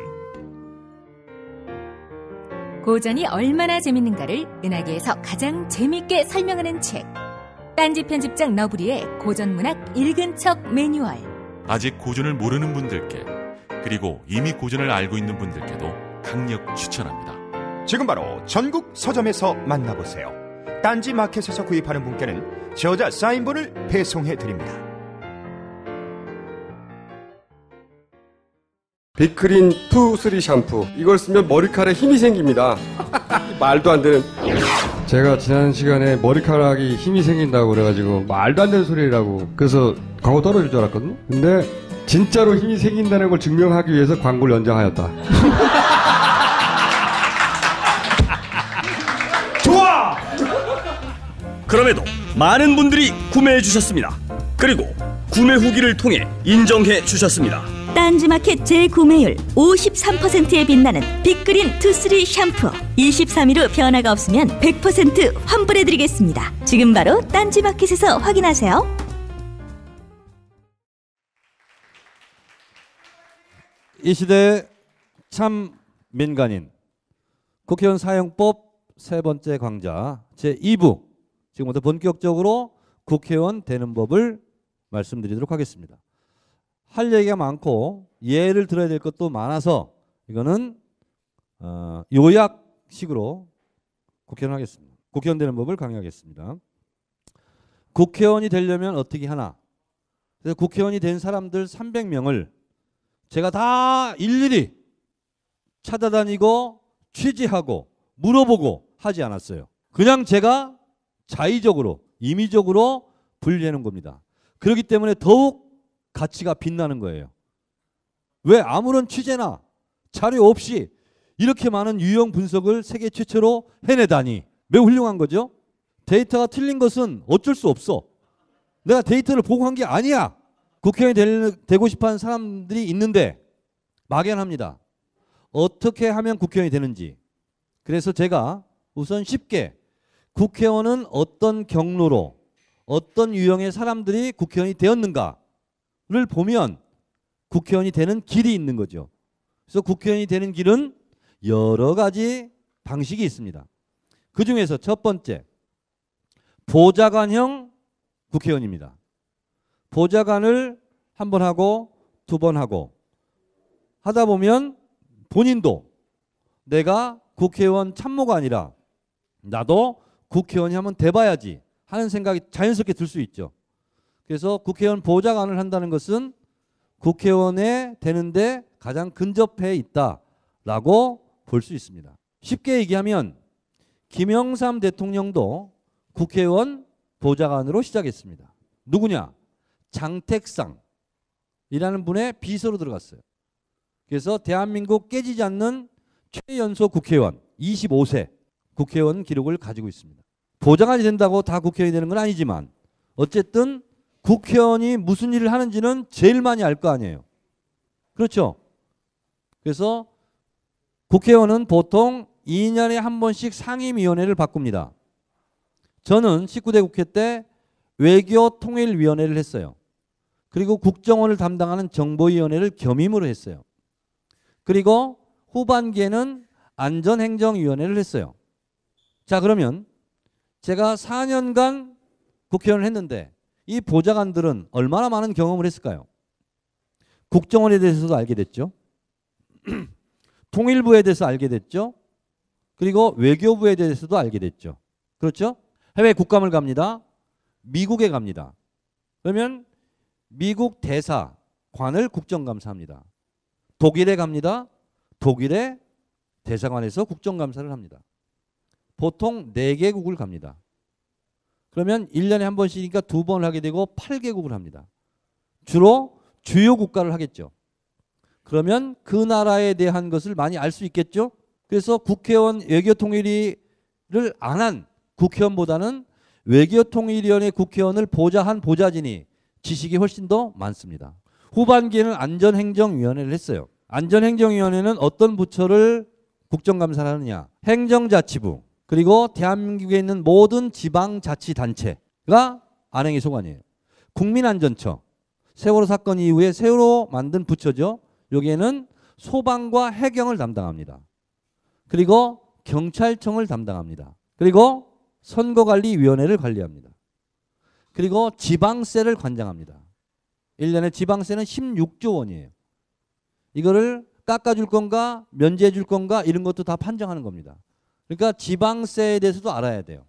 고전이 얼마나 재밌는가를 은하계에서 가장 재밌게 설명하는 책. 딴지 편집장 너브리의 고전문학 읽은 척 매뉴얼. 아직 고전을 모르는 분들께 그리고 이미 고전을 알고 있는 분들께도 강력 추천합니다. 지금 바로 전국 서점에서 만나보세요. 딴지 마켓에서 구입하는 분께는 저자 사인본을 배송해 드립니다. 비크린 투쓰리 샴푸 이걸 쓰면 머리카락에 힘이 생깁니다. 말도 안 되는. 제가 지난 시간에 머리카락이 힘이 생긴다고 그래가지고 말도 안 되는 소리라고 그래서 광고 떨어질 줄 알았거든요. 근데 진짜로 힘이 생긴다는 걸 증명하기 위해서 광고를 연장하였다. 좋아! 그럼에도 많은 분들이 구매해 주셨습니다. 그리고 구매 후기를 통해 인정해 주셨습니다. 딴지마켓 재구매율 53%에 빛나는 빅그린 투쓰리 샴푸 23일 후 변화가 없으면 100% 환불해드리겠습니다. 지금 바로 딴지마켓에서 확인하세요. 이 시대의 참 민간인 국회의원 사용법 세 번째 강좌 제2부 지금부터 본격적으로 국회의원 되는 법을 말씀드리도록 하겠습니다. 할 얘기가 많고 예를 들어야 될 것도 많아서 이거는 어, 요약식으로 국회의원 하겠습니다. 국회의원 되는 법을 강의하겠습니다. 국회의원이 되려면 어떻게 하나? 그래서 국회의원이 된 사람들 300명을 제가 다 일일이 찾아다니고 취재하고 물어보고 하지 않았어요. 그냥 제가 자의적으로 임의적으로 분리하는 겁니다. 그렇기 때문에 더욱 가치가 빛나는 거예요. 왜 아무런 취재나 자료 없이 이렇게 많은 유형 분석을 세계 최초로 해내다니 매우 훌륭한 거죠. 데이터가 틀린 것은 어쩔 수 없어. 내가 데이터를 보고 한 게 아니야. 국회의원이 될, 되고 싶어 하는 사람들이 있는데 막연합니다. 어떻게 하면 국회의원이 되는지. 그래서 제가 우선 쉽게 국회의원은 어떤 경로로 어떤 유형의 사람들이 국회의원이 되었는가 를 보면 국회의원이 되는 길이 있는 거죠. 그래서 국회의원이 되는 길은 여러 가지 방식이 있습니다. 그 중에서 첫 번째 보좌관형 국회의원입니다. 보좌관을 한 번 하고 두 번 하고 하다 보면 본인도 내가 국회의원 참모가 아니라 나도 국회의원이 한번 돼봐야지 하는 생각이 자연스럽게 들 수 있죠. 그래서 국회의원 보좌관을 한다는 것은 국회의원에 되는데 가장 근접해 있다라고 볼 수 있습니다. 쉽게 얘기하면 김영삼 대통령도 국회의원 보좌관으로 시작했습니다. 누구냐? 장택상이라는 분의 비서로 들어갔어요. 그래서 대한민국 깨지지 않는 최연소 국회의원 25세 국회의원 기록을 가지고 있습니다. 보좌관이 된다고 다 국회의원이 되는 건 아니지만 어쨌든 국회의원이 무슨 일을 하는지는 제일 많이 알 거 아니에요. 그렇죠? 그래서 국회의원은 보통 2년에 한 번씩 상임위원회를 바꿉니다. 저는 19대 국회 때 외교통일위원회를 했어요. 그리고 국정원을 담당하는 정보위원회를 겸임으로 했어요. 그리고 후반기에는 안전행정위원회를 했어요. 자, 그러면 제가 4년간 국회의원을 했는데 이 보좌관들은 얼마나 많은 경험을 했을까요? 국정원에 대해서도 알게 됐죠. 통일부에 대해서 알게 됐죠. 그리고 외교부에 대해서도 알게 됐죠. 그렇죠? 해외 국감을 갑니다. 미국에 갑니다. 그러면 미국 대사관을 국정감사합니다. 독일에 갑니다. 독일의 대사관에서 국정감사를 합니다. 보통 4개국을 갑니다. 그러면 1년에 한 번씩이니까 두 번을 하게 되고 8개국을 합니다. 주로 주요 국가를 하겠죠. 그러면 그 나라에 대한 것을 많이 알 수 있겠죠. 그래서 국회의원 외교통일위를 안한 국회의원보다는 외교통일위원회 국회의원을 보좌한 보좌진이 지식이 훨씬 더 많습니다. 후반기에는 안전행정위원회를 했어요. 안전행정위원회는 어떤 부처를 국정감사 하느냐. 행정자치부, 그리고 대한민국에 있는 모든 지방자치단체가 안행의 소관이에요. 국민안전청. 세월호 사건 이후에 세월호 만든 부처죠. 여기에는 소방과 해경을 담당합니다. 그리고 경찰청을 담당합니다. 그리고 선거관리위원회를 관리합니다. 그리고 지방세를 관장합니다. 1년에 지방세는 16조 원이에요. 이거를 깎아줄 건가 면제해 줄 건가 이런 것도 다 판정하는 겁니다. 그러니까 지방세에 대해서도 알아야 돼요.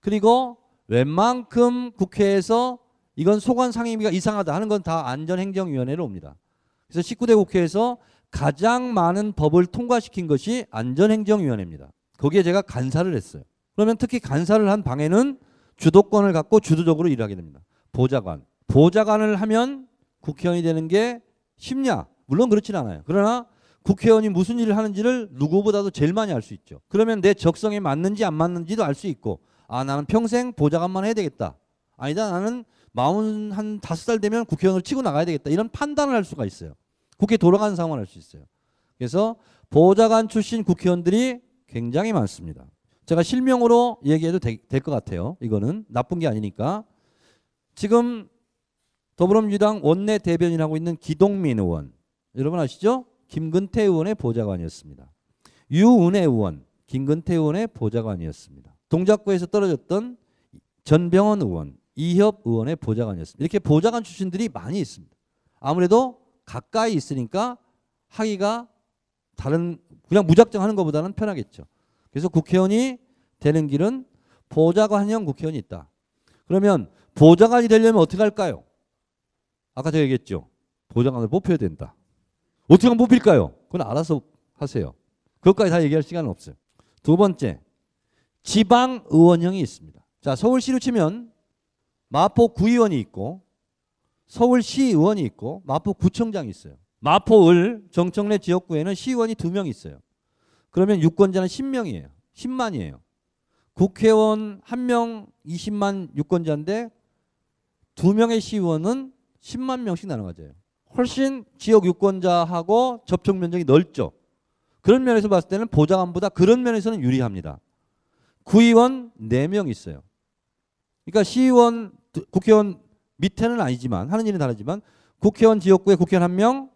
그리고 웬만큼 국회에서 이건 소관 상임위가 이상하다 하는 건 다 안전행정위원회로 옵니다. 그래서 19대 국회에서 가장 많은 법을 통과시킨 것이 안전행정위원회입니다. 거기에 제가 간사를 했어요. 그러면 특히 간사를 한 방에는 주도권을 갖고 주도적으로 일하게 됩니다. 보좌관. 보좌관을 하면 국회의원이 되는 게 쉽냐? 물론 그렇진 않아요. 그러나 국회의원이 무슨 일을 하는지를 누구보다도 제일 많이 알 수 있죠. 그러면 내 적성에 맞는지 안 맞는지도 알 수 있고, 아, 나는 평생 보좌관만 해야 되겠다. 아니다, 나는 마흔 한 다섯 살 되면 국회의원을 치고 나가야 되겠다. 이런 판단을 할 수가 있어요. 국회 돌아가는 상황을 할 수 있어요. 그래서 보좌관 출신 국회의원들이 굉장히 많습니다. 제가 실명으로 얘기해도 될 것 같아요. 이거는 나쁜 게 아니니까. 지금 더불어민주당 원내 대변인 하고 있는 기동민 의원. 여러분 아시죠? 김근태 의원의 보좌관이었습니다. 유은혜 의원, 김근태 의원의 보좌관이었습니다. 동작구에서 떨어졌던 전병헌 의원, 이협 의원의 보좌관이었습니다. 이렇게 보좌관 출신들이 많이 있습니다. 아무래도 가까이 있으니까 하기가 다른 그냥 무작정 하는 것보다는 편하겠죠. 그래서 국회의원이 되는 길은 보좌관형 국회의원이 있다. 그러면 보좌관이 되려면 어떻게 할까요? 아까 제가 얘기했죠. 보좌관을 뽑혀야 된다. 어떻게 하면 뽑힐까요? 그건 알아서 하세요. 그것까지 다 얘기할 시간은 없어요. 두 번째, 지방 의원형이 있습니다. 자, 서울시로 치면 마포 구의원이 있고 서울시의원이 있고 마포구청장이 있어요. 마포을 정청래 지역구에는 시의원이 두 명 있어요. 그러면 유권자는 10명이에요. 10만이에요. 국회의원 한명 20만 유권자인데 두 명의 시의원은 10만 명씩 나눠가져요. 훨씬 지역 유권자하고 접촉 면적이 넓죠. 그런 면에서 봤을 때는 보좌관보다 그런 면에서는 유리합니다. 구의원 4명 있어요. 그러니까 시의원, 국회의원 밑에는 아니지만 하는 일은 다르지만 국회의원 지역구에 국회의원 1명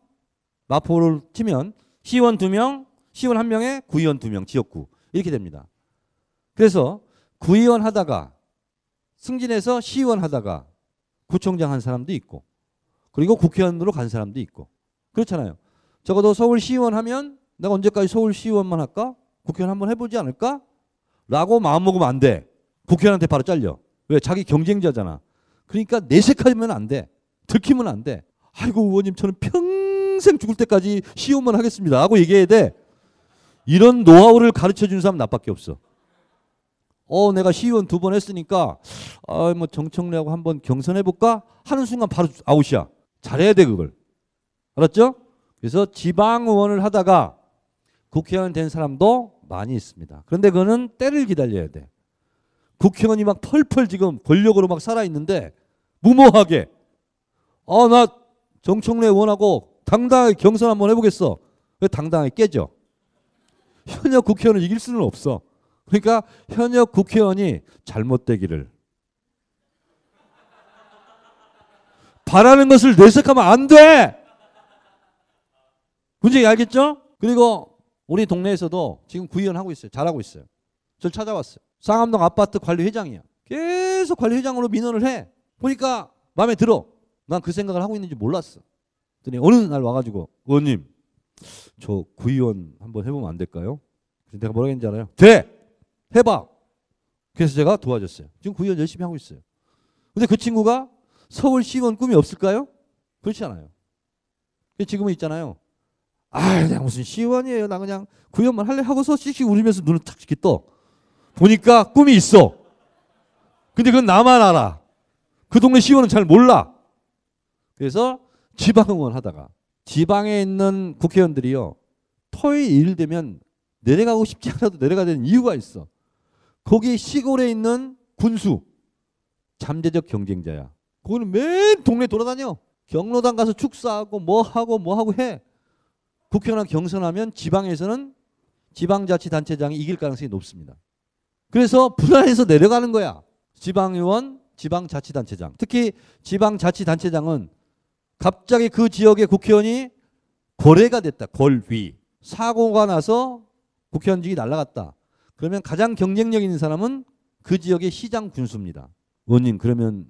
마포를 치면 시의원 2명, 시의원 1명에 구의원 2명 지역구 이렇게 됩니다. 그래서 구의원 하다가 승진해서 시의원 하다가 구청장 한 사람도 있고 그리고 국회의원으로 간 사람도 있고 그렇잖아요. 적어도 서울시의원 하면 내가 언제까지 서울시의원만 할까? 국회의원 한번 해보지 않을까? 라고 마음먹으면 안 돼. 국회의원한테 바로 잘려. 왜? 자기 경쟁자잖아. 그러니까 내색하면 안 돼. 들키면 안 돼. 아이고 의원님 저는 평생 죽을 때까지 시의원만 하겠습니다. 라고 얘기해야 돼. 이런 노하우를 가르쳐 주는 사람 나밖에 없어. 어, 내가 시의원 두 번 했으니까, 아, 뭐 정청래하고 한번 경선해볼까? 하는 순간 바로 아웃이야. 잘해야 돼 그걸. 알았죠? 그래서 지방 의원을 하다가 국회의원 된 사람도 많이 있습니다. 그런데 그거는 때를 기다려야 돼. 국회의원이 막 펄펄 지금 권력으로 막 살아있는데 무모하게 어나 정청래 의원하고 당당하게 경선 한번 해보겠어. 왜 당당하게 깨져? 현역 국회의원을 이길 수는 없어. 그러니까 현역 국회의원이 잘못되기를 바라는 것을 뇌색하면 안 돼. 문제 알겠죠? 그리고 우리 동네에서도 지금 구의원 하고 있어요. 잘하고 있어요. 저 찾아왔어요. 쌍암동 아파트 관리 회장이야. 계속 관리 회장으로 민원을 해. 보니까 마음에 들어. 난 그 생각을 하고 있는지 몰랐어. 그랬더니 어느 날 와가지고 의원님 저 구의원 한번 해보면 안 될까요? 내가 뭐라 했는지 알아요? 돼! 해봐! 그래서 제가 도와줬어요. 지금 구의원 열심히 하고 있어요. 근데 그 친구가 서울 시의원 꿈이 없을까요? 그렇지 않아요. 지금은 있잖아요. 아, 그냥 무슨 시원이에요. 나 그냥 구연만 할래 하고서 씩씩 울면서 눈을 탁 이렇게 떠. 보니까 꿈이 있어. 근데 그건 나만 알아. 그 동네 시원은 잘 몰라. 그래서 지방응원 하다가 지방에 있는 국회의원들이요. 토요일 일 되면 내려가고 싶지 않아도 내려가야 되는 이유가 있어. 거기 시골에 있는 군수 잠재적 경쟁자야. 그거는 맨 동네 돌아다녀. 경로당 가서 축사하고 뭐 하고 뭐 하고 해. 국회의원 경선하면 지방에서는 지방자치단체장이 이길 가능성이 높습니다. 그래서 분할해서 내려가는 거야. 지방의원, 지방자치단체장. 특히 지방자치단체장은 갑자기 그 지역의 국회의원이 거래가 됐다. 걸위. 사고가 나서 국회의원직이 날라갔다. 그러면 가장 경쟁력 있는 사람은 그 지역의 시장 군수입니다. 의원님 그러면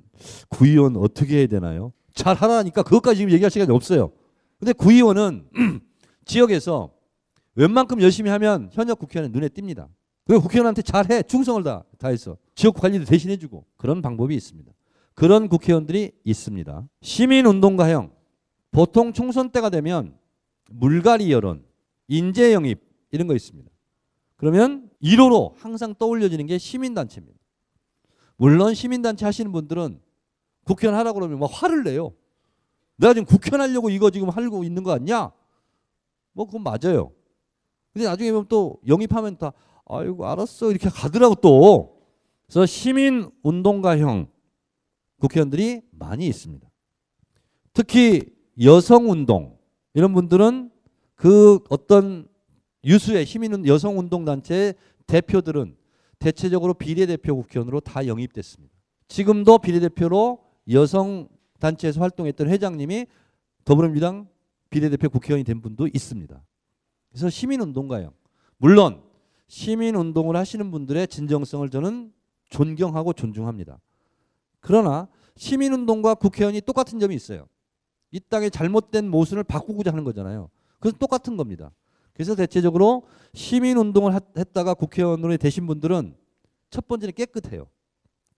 구의원 어떻게 해야 되나요? 잘 하라니까 그것까지 지금 얘기할 시간이 없어요. 근데 구의원은 지역에서 웬만큼 열심히 하면 현역 국회의원 눈에 띕니다. 그 국회의원한테 잘해 충성을 다 다해서 지역 관리도 대신해주고 그런 방법이 있습니다. 그런 국회의원들이 있습니다. 시민운동가형 보통 총선 때가 되면 물갈이 여론, 인재 영입 이런 거 있습니다. 그러면 1호로 항상 떠올려지는 게 시민단체입니다. 물론 시민단체 하시는 분들은 국회의원 하라 그러면 막 화를 내요. 내가 지금 국회의원 하려고 이거 지금 하고 있는 거 아니야? 뭐 그건 맞아요. 근데 나중에 보면 또 영입하면 다 아이고 알았어 이렇게 가더라고 또. 그래서 시민 운동가형 국회의원들이 많이 있습니다. 특히 여성 운동 이런 분들은 그 어떤 유수의 힘 있는 여성 운동 단체 대표들은 대체적으로 비례대표 국회의원으로 다 영입됐습니다. 지금도 비례대표로 여성 단체에서 활동했던 회장님이 더불어민주당 비례대표 국회의원이 된 분도 있습니다. 그래서 시민운동가요. 물론 시민운동을 하시는 분들의 진정성을 저는 존경하고 존중합니다. 그러나 시민운동과 국회의원이 똑같은 점이 있어요. 이 땅의 잘못된 모순을 바꾸고자 하는 거잖아요. 그래서 똑같은 겁니다. 그래서 대체적으로 시민운동을 했다가 국회의원으로 되신 분들은 첫 번째는 깨끗해요.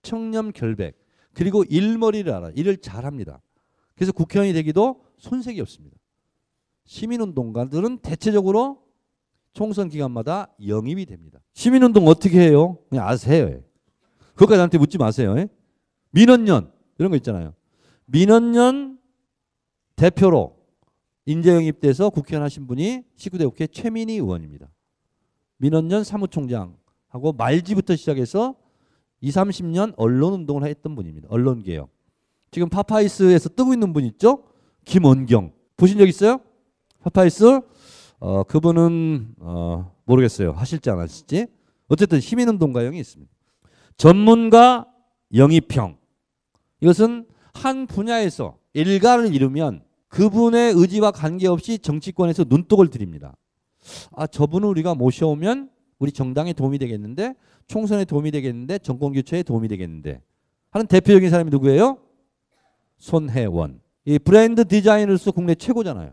청렴 결백. 그리고 일머리를 알아. 일을 잘합니다. 그래서 국회의원이 되기도 손색이 없습니다. 시민운동가들은 대체적으로 총선 기간마다 영입이 됩니다. 시민운동 어떻게 해요? 그냥 아세요. 예. 그것까지 나한테 묻지 마세요. 예. 민원년 이런 거 있잖아요. 민원년 대표로 인재 영입돼서 국회의원 하신 분이 19대 국회 최민희 의원입니다. 민원년 사무총장하고 말지부터 시작해서 2, 0 30년 언론 운동을 했던 분입니다. 언론 개혁. 지금 파파이스에서 뜨고 있는 분 있죠? 김원경. 보신 적 있어요? 파파이스? 어, 그분은 어, 모르겠어요. 하실지 안 하실지. 어쨌든 시민운 동가형이 있습니다. 전문가 영입형. 이것은 한 분야에서 일가를 이루면 그분의 의지와 관계없이 정치권에서 눈독을 드립니다 아, 저분을 우리가 모셔오면 우리 정당에 도움이 되겠는데 총선에 도움이 되겠는데 정권 교체에 도움이 되겠는데 하는 대표적인 사람이 누구예요? 손혜원. 이 브랜드 디자이너로서 국내 최고잖아요.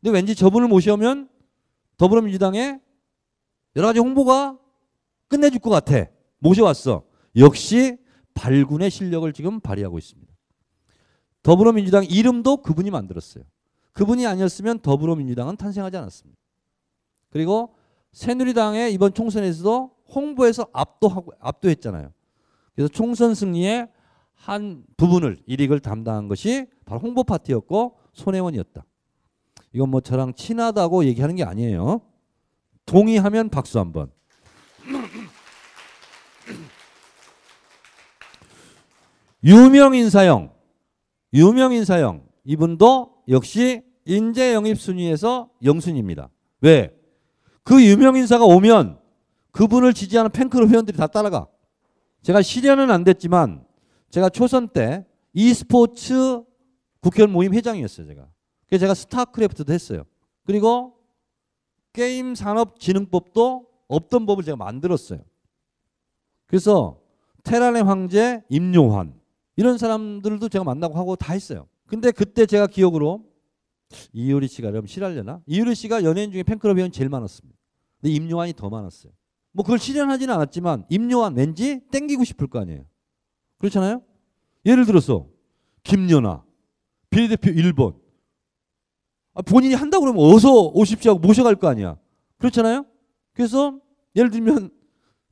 근데 왠지 저분을 모셔면 더불어민주당에 여러 가지 홍보가 끝내줄 것 같아. 모셔왔어. 역시 발군의 실력을 지금 발휘하고 있습니다. 더불어민주당 이름도 그분이 만들었어요. 그분이 아니었으면 더불어민주당은 탄생하지 않았습니다. 그리고 새누리당의 이번 총선에서도 홍보에서 압도하고 압도했잖아요. 그래서 총선 승리의 한 부분을 이익을 담당한 것이 바로 홍보 파티였고 손혜원이었다. 이건 뭐 저랑 친하다고 얘기하는 게 아니에요. 동의하면 박수 한번. 유명 인사형, 유명 인사형 이분도 역시 인재 영입 순위에서 영순입니다. 왜? 그 유명 인사가 오면 그분을 지지하는 팬클럽 회원들이 다 따라가. 제가 실현은 안 됐지만 제가 초선 때 e스포츠 국회의원 모임 회장이었어요, 제가. 그래서 제가 스타크래프트도 했어요. 그리고 게임 산업 진흥법도 없던 법을 제가 만들었어요. 그래서 테란의 황제 임요환 이런 사람들도 제가 만나고 하고 다 했어요. 근데 그때 제가 기억으로 이효리 씨가 그럼 실하려나? 이효리 씨가 연예인 중에 팬클럽 회원이 제일 많았습니다. 근데 임요한이 더 많았어요. 뭐 그걸 실현하지는 않았지만 임요한 왠지 땡기고 싶을 거 아니에요. 그렇잖아요? 예를 들어서 김연아 비례대표 1번 아, 본인이 한다고 그러면 어서 오십시오 하고 모셔갈 거 아니야. 그렇잖아요? 그래서 예를 들면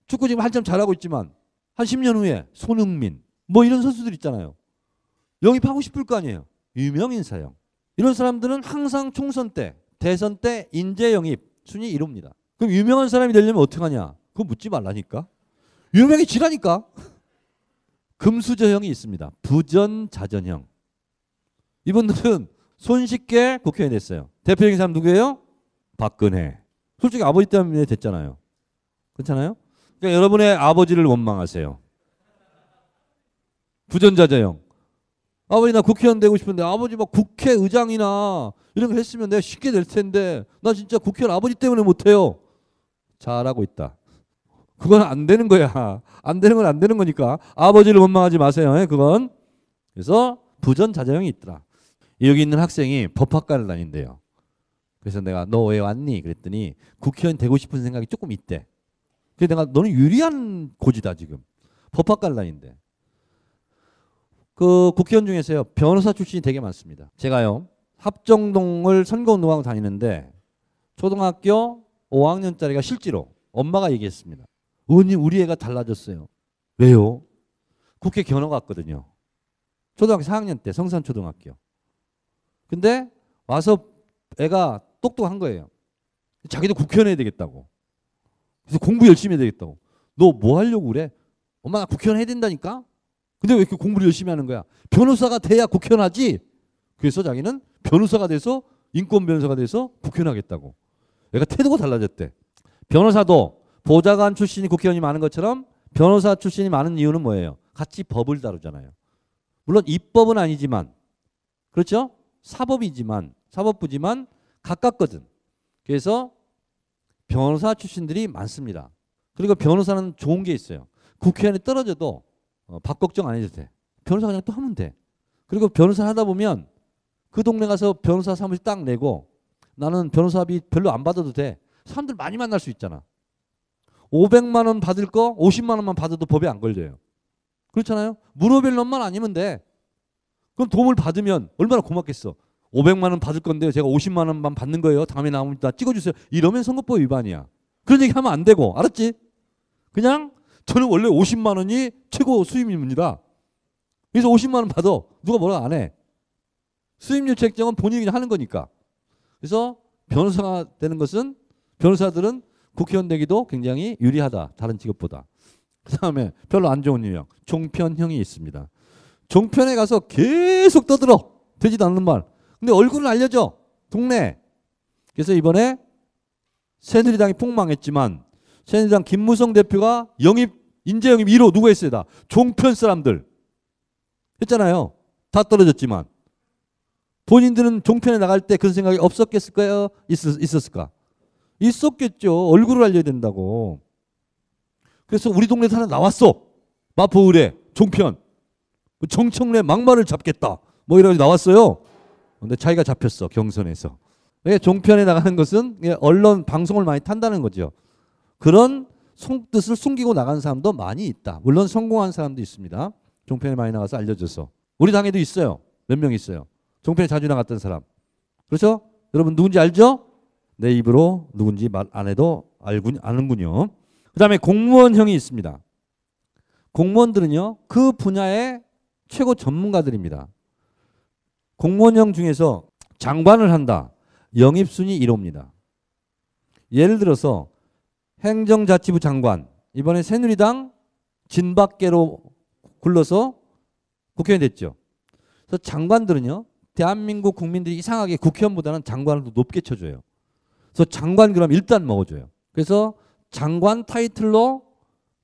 축구 지금 한참 잘하고 있지만 한 10년 후에 손흥민 뭐 이런 선수들 있잖아요. 영입하고 싶을 거 아니에요. 유명인 사형. 이런 사람들은 항상 총선 때, 대선 때 인재 영입 순위 1호입니다. 그럼 유명한 사람이 되려면 어떻게 하냐? 그거 묻지 말라니까. 유명해지라니까. 금수저형이 있습니다. 부전자전형. 이분들은 손쉽게 국회의원 됐어요. 대표적인 사람 누구예요? 박근혜. 솔직히 아버지 때문에 됐잖아요. 괜찮아요? 그러니까 여러분의 아버지를 원망하세요. 부전자자형. 아버지 나 국회의원 되고 싶은데 아버지 막 국회의장이나 이런 거 했으면 내가 쉽게 될 텐데 나 진짜 국회의원 아버지 때문에 못해요. 잘하고 있다. 그건 안 되는 거야. 안 되는 건 안 되는 거니까 아버지를 원망하지 마세요. 예, 그건 그래서 부전 자정형이 있더라. 여기 있는 학생이 법학과를 다닌대요. 그래서 내가 너 왜 왔니? 그랬더니 국회의원 되고 싶은 생각이 조금 있대. 그래서 내가 너는 유리한 고지다 지금. 법학과를 다닌대. 그 국회의원 중에서요 변호사 출신이 되게 많습니다. 제가요 합정동을 선거운동하고 다니는데 초등학교 5학년짜리가 실제로 엄마가 얘기했습니다. 의원님 우리 애가 달라졌어요. 왜요? 국회 견학 갔거든요. 초등학교 4학년 때 성산초등학교. 근데 와서 애가 똑똑한 거예요. 자기도 국회의원 해야 되겠다고. 그래서 공부 열심히 해야 되겠다고. 너 뭐 하려고 그래? 엄마 나 국회의원 해야 된다니까? 근데 왜 이렇게 공부를 열심히 하는 거야? 변호사가 돼야 국회의원 하지? 그래서 자기는 변호사가 돼서 인권 변호사가 돼서 국회의원 하겠다고. 얘가 태도가 달라졌대. 변호사도 보좌관 출신이 국회의원이 많은 것처럼 변호사 출신이 많은 이유는 뭐예요? 같이 법을 다루잖아요. 물론 입법은 아니지만 그렇죠? 사법이지만 사법부지만 가깝거든. 그래서 변호사 출신들이 많습니다. 그리고 변호사는 좋은 게 있어요. 국회의원이 떨어져도 어, 밥 걱정 안 해도 돼. 변호사 그냥 또 하면 돼. 그리고 변호사 하다 보면 그 동네 가서 변호사 사무실 딱 내고 나는 변호사비 별로 안 받아도 돼. 사람들 많이 만날 수 있잖아. 500만 원 받을 거 50만 원만 받아도 법에 안 걸려요. 그렇잖아요. 무료별놈만 아니면 돼. 그럼 도움을 받으면 얼마나 고맙겠어. 500만 원 받을 건데요. 제가 50만 원만 받는 거예요. 다음에 나옵니다. 찍어주세요. 이러면 선거법 위반이야. 그런 얘기 하면 안 되고 알았지? 그냥 저는 원래 50만 원이 최고 수입입니다. 그래서 50만 원 받아. 누가 뭐라 안 해. 수입료 책정은 본인이 하는 거니까. 그래서 변호사가 되는 것은 변호사들은 국회의원 되기도 굉장히 유리하다. 다른 직업보다. 그 다음에 별로 안 좋은 유형. 종편형이 있습니다. 종편에 가서 계속 떠들어. 되지도 않는 말. 근데 얼굴을 알려줘. 동네. 그래서 이번에 새누리당이 폭망했지만 새누리당 김무성 대표가 영입, 인재 영입 1호 누구 했어요? 다. 종편 사람들. 했잖아요. 다 떨어졌지만. 본인들은 종편에 나갈 때 그런 생각이 없었겠을까요? 있었, 있었을까? 있었겠죠. 얼굴을 알려야 된다고. 그래서 우리 동네에 하나 나왔어. 마포 의뢰, 종편. 그 정청래 막말을 잡겠다. 뭐 이러고 나왔어요. 근데 자기가 잡혔어. 경선에서. 예, 종편에 나가는 것은 예, 언론 방송을 많이 탄다는 거죠. 그런 속뜻을 숨기고 나간 사람도 많이 있다. 물론 성공한 사람도 있습니다. 종편에 많이 나가서 알려줘서. 우리 당에도 있어요. 몇 명 있어요. 종편에 자주 나갔던 사람. 그렇죠? 여러분 누군지 알죠? 내 입으로 누군지 말 안 해도 알군, 아는군요. 그 다음에 공무원형이 있습니다. 공무원들은요, 그 분야의 최고 전문가들입니다. 공무원형 중에서 장관을 한다. 영입순위 1호입니다. 예를 들어서 행정자치부 장관, 이번에 새누리당 진박계로 굴러서 국회의원 됐죠. 그래서 장관들은요, 대한민국 국민들이 이상하게 국회의원보다는 장관을 더 높게 쳐줘요. 그래서 장관 그럼 일단 먹어줘요. 그래서 장관 타이틀로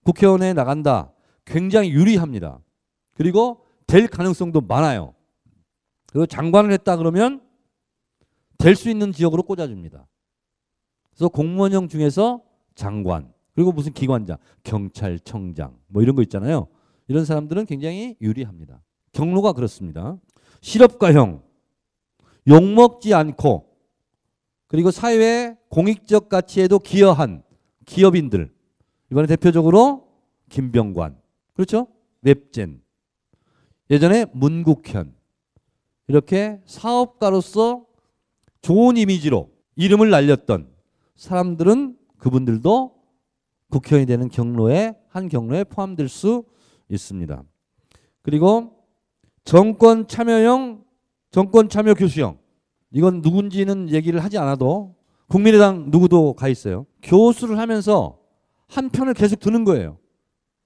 국회의원에 나간다. 굉장히 유리합니다. 그리고 될 가능성도 많아요. 그리고 장관을 했다 그러면 될 수 있는 지역으로 꽂아줍니다. 그래서 공무원형 중에서 장관 그리고 무슨 기관장 경찰청장 뭐 이런 거 있잖아요. 이런 사람들은 굉장히 유리합니다. 경로가 그렇습니다. 실업가형, 욕먹지 않고 그리고 사회 공익적 가치에도 기여한 기업인들. 이번에 대표적으로 김병관. 그렇죠? 웹젠. 예전에 문국현. 이렇게 사업가로서 좋은 이미지로 이름을 날렸던 사람들은 그분들도 국회의원이 되는 경로에 한 경로에 포함될 수 있습니다. 그리고 정권 참여형, 정권 참여 교수형. 이건 누군지는 얘기를 하지 않아도 국민의당 누구도 가 있어요. 교수를 하면서 한 편을 계속 드는 거예요.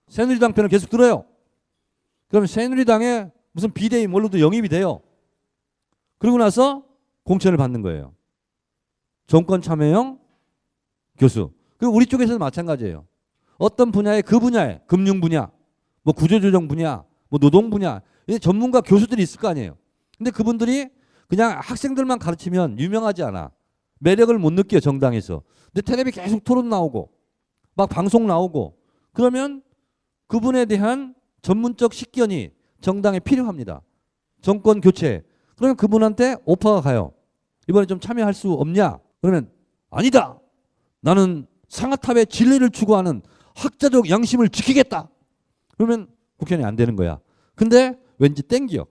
새누리당 편을 계속 들어요. 그럼 새누리당에 무슨 비대위 뭘로도 뭐 영입이 돼요. 그러고 나서 공천을 받는 거예요. 정권 참여형 교수. 그리고 우리 쪽에서도 마찬가지예요. 어떤 분야에 그 분야에 금융 분야, 뭐 구조조정 분야, 뭐 노동 분야 전문가 교수들이 있을 거 아니에요. 근데 그분들이 그냥 학생들만 가르치면 유명하지 않아. 매력을 못 느껴 정당에서. 근데 텔레비 계속 토론 나오고 막 방송 나오고 그러면 그분에 대한 전문적 식견이 정당에 필요합니다. 정권 교체. 그러면 그분한테 오퍼가 가요. 이번에 좀 참여할 수 없냐? 그러면 아니다. 나는 상하탑의 진리를 추구하는 학자적 양심을 지키겠다. 그러면 국회의원이 안 되는 거야. 근데 왠지 땡겨.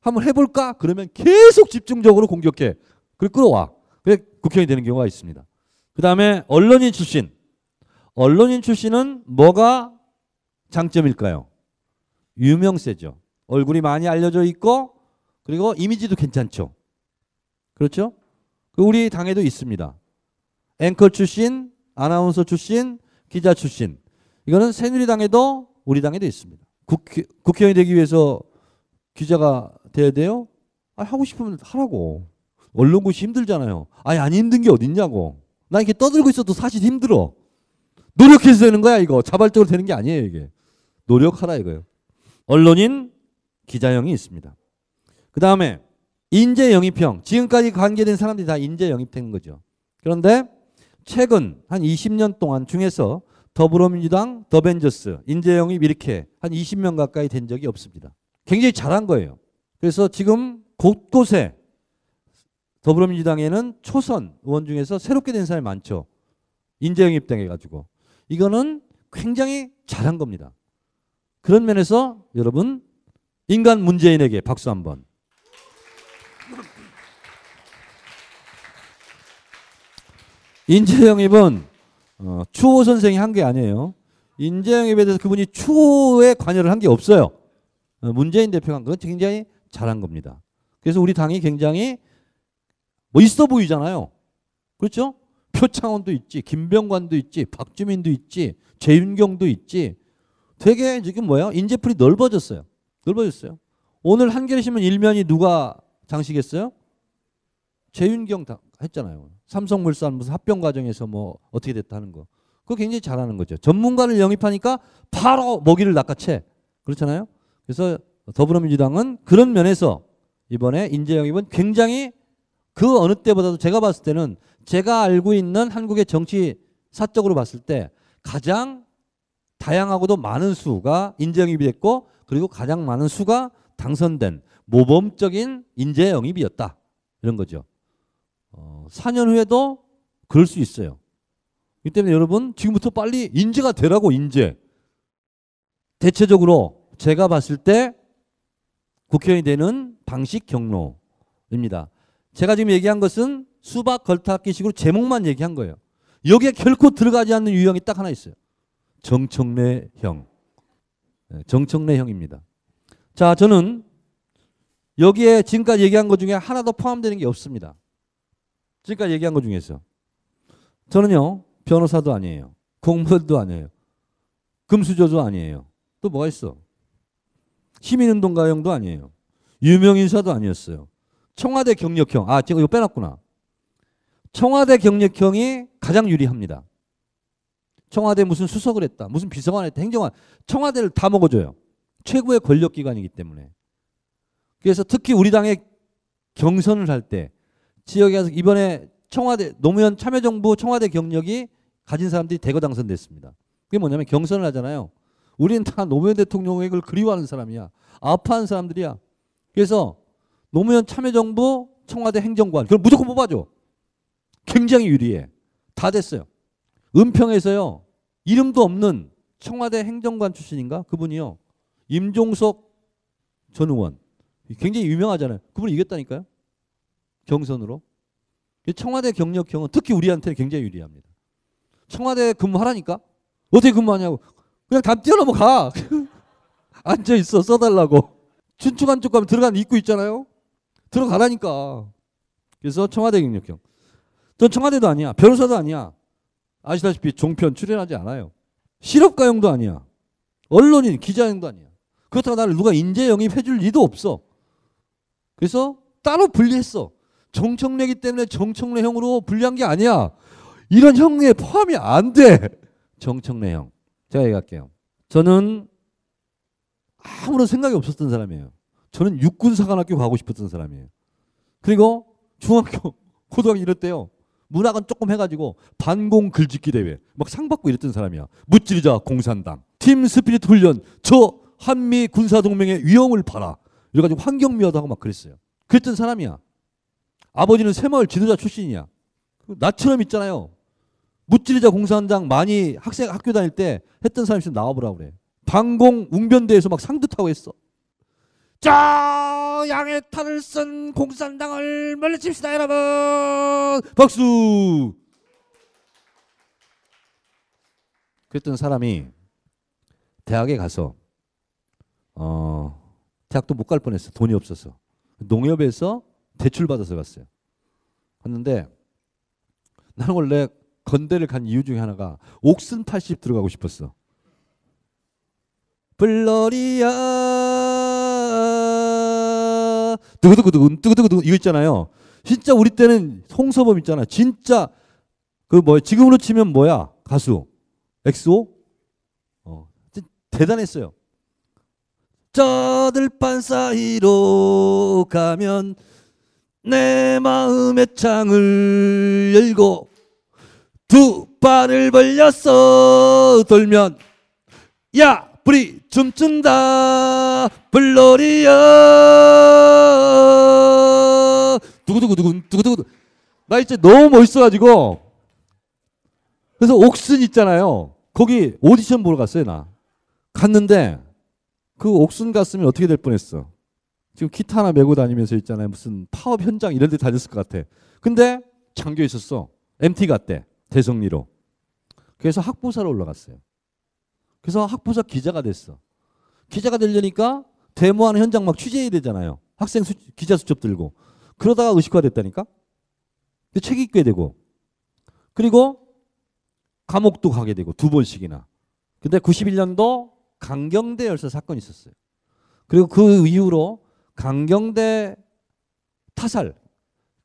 한번 해볼까? 그러면 계속 집중적으로 공격해. 그리고 끌어와. 그래 국회의원이 되는 경우가 있습니다. 그 다음에 언론인 출신. 언론인 출신은 뭐가 장점일까요? 유명세죠. 얼굴이 많이 알려져 있고 그리고 이미지도 괜찮죠. 그렇죠? 그 우리 당에도 있습니다. 앵커 출신, 아나운서 출신, 기자 출신. 이거는 새누리당에도 우리 당에도 있습니다. 국회, 국회의원이 되기 위해서 기자가 돼야 돼요? 아 하고 싶으면 하라고. 언론고시 힘들잖아요. 아니, 안 힘든 게 어딨냐고. 나 이렇게 떠들고 있어도 사실 힘들어. 노력해서 되는 거야, 이거. 자발적으로 되는 게 아니에요, 이게. 노력하라 이거요 언론인 기자형이 있습니다. 그 다음에 인재 영입형. 지금까지 관계된 사람들이 다 인재 영입된 거죠. 그런데 최근 한 20년 동안 중에서 더불어민주당, 더벤저스 인재영입 이렇게 한 20명 가까이 된 적이 없습니다. 굉장히 잘한 거예요. 그래서 지금 곳곳에 더불어민주당에는 초선 의원 중에서 새롭게 된 사람이 많죠. 인재영입 당해가지고. 이거는 굉장히 잘한 겁니다. 그런 면에서 여러분 인간 문재인에게 박수 한번. 인재영입은 어, 추호 선생이 한 게 아니에요. 인재영입에 대해서 그분이 추호에 관여를 한 게 없어요. 어, 문재인 대표가 한건 굉장히 잘한 겁니다. 그래서 우리 당이 굉장히 뭐 있어 보이잖아요. 그렇죠? 표창원도 있지, 김병관도 있지, 박주민도 있지, 재윤경도 있지. 되게 지금 뭐예요? 인재풀이 넓어졌어요. 넓어졌어요. 오늘 한겨레 신문 일면이 누가 장식했어요? 재윤경 당 했잖아요. 삼성물산 무슨 합병 과정에서 뭐 어떻게 됐다 는 거. 그거 굉장히 잘하는 거죠. 전문가를 영입하니까 바로 먹이를 낚아채. 그렇잖아요. 그래서 더불어민주당은 그런 면에서 이번에 인재 영입은 굉장히 그 어느 때보다도 제가 봤을 때는 제가 알고 있는 한국의 정치 사적으로 봤을 때 가장 다양하고도 많은 수가 인재 영입이 됐고 그리고 가장 많은 수가 당선된 모범적인 인재 영입이었다. 이런 거죠. 어, 4년 후에도 그럴 수 있어요. 이 때문에 여러분 지금부터 빨리 인재가 되라고 인재. 대체적으로 제가 봤을 때 국회의원이 되는 방식 경로입니다. 제가 지금 얘기한 것은 수박 걸타기식으로 제목만 얘기한 거예요. 여기에 결코 들어가지 않는 유형이 딱 하나 있어요. 정청래형. 네, 정청래형입니다. 자, 저는 여기에 지금까지 얘기한 것 중에 하나도 포함되는 게 없습니다. 지금까지 얘기한 것 중에서 저는요 변호사도 아니에요 공무원도 아니에요 금수저도 아니에요 또 뭐가 있어 시민운동가형도 아니에요 유명인사도 아니었어요 청와대 경력형 아 지금 이거 빼놨구나 청와대 경력형이 가장 유리합니다 청와대 무슨 수석을 했다 무슨 비서관 했다 행정관 청와대를 다 먹어줘요 최고의 권력기관이기 때문에 그래서 특히 우리 당의 경선을 할때 지역에 가서 이번에 청와대 노무현 참여정부 청와대 경력이 가진 사람들이 대거 당선됐습니다. 그게 뭐냐면 경선을 하잖아요. 우리는 다 노무현 대통령을 그리워하는 사람이야. 아파하는 사람들이야. 그래서 노무현 참여정부 청와대 행정관 그걸 무조건 뽑아줘. 굉장히 유리해. 다 됐어요. 은평에서요. 이름도 없는 청와대 행정관 출신인가? 그분이요. 임종석 전 의원. 굉장히 유명하잖아요. 그분이 이겼다니까요. 경선으로. 청와대 경력형은 특히 우리한테 굉장히 유리합니다. 청와대 근무하라니까? 어떻게 근무하냐고. 그냥 담 뛰어넘어 가. 앉아있어. 써달라고. 춘추관 쪽 가면 들어가는 입구 있잖아요. 들어가라니까. 그래서 청와대 경력형. 전 청와대도 아니야. 변호사도 아니야. 아시다시피 종편 출연하지 않아요. 실업가형도 아니야. 언론인, 기자형도 아니야. 그렇다고 나를 누가 인재 영입해줄 리도 없어. 그래서 따로 분리했어. 정청래기 때문에 정청래형으로 불리한 게 아니야. 이런 형에 포함이 안 돼. 정청래형. 제가 얘기할게요. 저는 아무런 생각이 없었던 사람이에요. 저는 육군사관학교 가고 싶었던 사람이에요. 그리고 중학교, 고등학교 이랬대요 문학은 조금 해가지고 반공 글짓기 대회 막 상 받고 이랬던 사람이야. 무찌르자 공산당, 팀 스피릿 훈련, 저 한미 군사동맹의 위험을 봐라. 이래가지고 환경미화도 하고 막 그랬어요. 그랬던 사람이야. 아버지는 새마을 지도자 출신이야. 그 나처럼 있잖아요. 무찌르자 공산당 많이 학생 학교 다닐 때 했던 사람 있으면 나와보라 그래. 방공 웅변대에서 막 상도 타고 했어. 자 양의 탈을 쓴 공산당을 멀리칩시다 여러분. 박수. 그랬던 사람이 대학에 가서 어 대학도 못 갈 뻔했어. 돈이 없어서 농협에서 대출받아서 갔어요. 갔는데 나는 원래 건대를 간 이유 중에 하나가 옥슨 80 들어가고 싶었어. 블러리아 뜨그뜨그뜨그 뜨그뜨그뜨그 이거 있잖아요. 진짜 우리 때는 홍서범 있잖아. 진짜 그 뭐 지금으로 치면 뭐야 가수 엑소 어 대단했어요. 저들반 사이로 가면 내 마음의 창을 열고 두 발을 벌려서 돌면 야 불이 춤춘다 불놀이여 두구두구두구 두구두구 나 이제 너무 멋있어가지고 그래서 옥슨 있잖아요 거기 오디션 보러 갔어요 나 갔는데 그 옥순 갔으면 어떻게 될 뻔했어 지금 기타 하나 메고 다니면서 있잖아요. 무슨 파업 현장 이런 데 다녔을 것 같아. 근데 잠겨 있었어. MT 갔대. 대성리로. 그래서 학부사로 올라갔어요. 그래서 학부사 기자가 됐어. 기자가 되려니까 데모하는 현장 막 취재해야 되잖아요. 학생 수, 기자 수첩 들고. 그러다가 의식화 됐다니까? 책 읽게 되고. 그리고 감옥도 가게 되고 두 번씩이나. 근데 91년도 강경대 열사 사건이 있었어요. 그리고 그 이후로 강경대 타살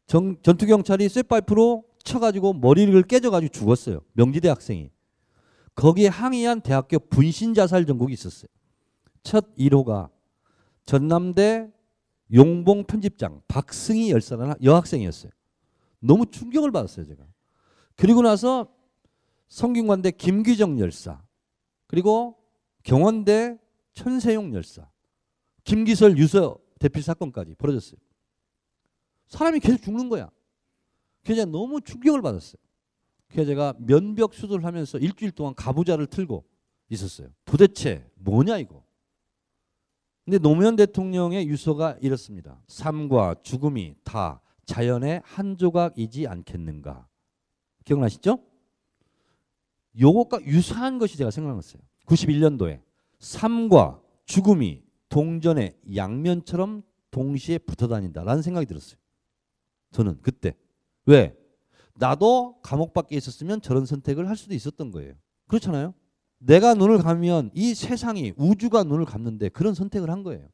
정, 전투경찰이 쇠파이프로 쳐가지고 머리를 깨져가지고 죽었어요. 명지대 학생이. 거기에 항의한 대학교 분신자살 전국이 있었어요. 첫 1호가 전남대 용봉 편집장 박승희 열사라는 여학생이었어요. 너무 충격을 받았어요, 제가. 그리고 나서 성균관대 김규정 열사, 그리고 경원대 천세용 열사, 김기설 유서 대필 사건까지 벌어졌어요. 사람이 계속 죽는 거야. 그래서 너무 충격을 받았어요. 그래서 제가 면벽 수술을 하면서 일주일 동안 가부좌를 틀고 있었어요. 도대체 뭐냐 이거. 근데 노무현 대통령의 유서가 이렇습니다. 삶과 죽음이 다 자연의 한 조각이지 않겠는가. 기억나시죠? 요것과 유사한 것이 제가 생각났어요. 91년도에 삶과 죽음이 동전의 양면처럼 동시에 붙어 다닌다라는 생각이 들었어요. 저는 그때. 왜? 나도 감옥 밖에 있었으면 저런 선택을 할 수도 있었던 거예요. 그렇잖아요. 내가 눈을 감면 으이 세상이 우주가 눈을 감는데 그런 선택을 한 거예요.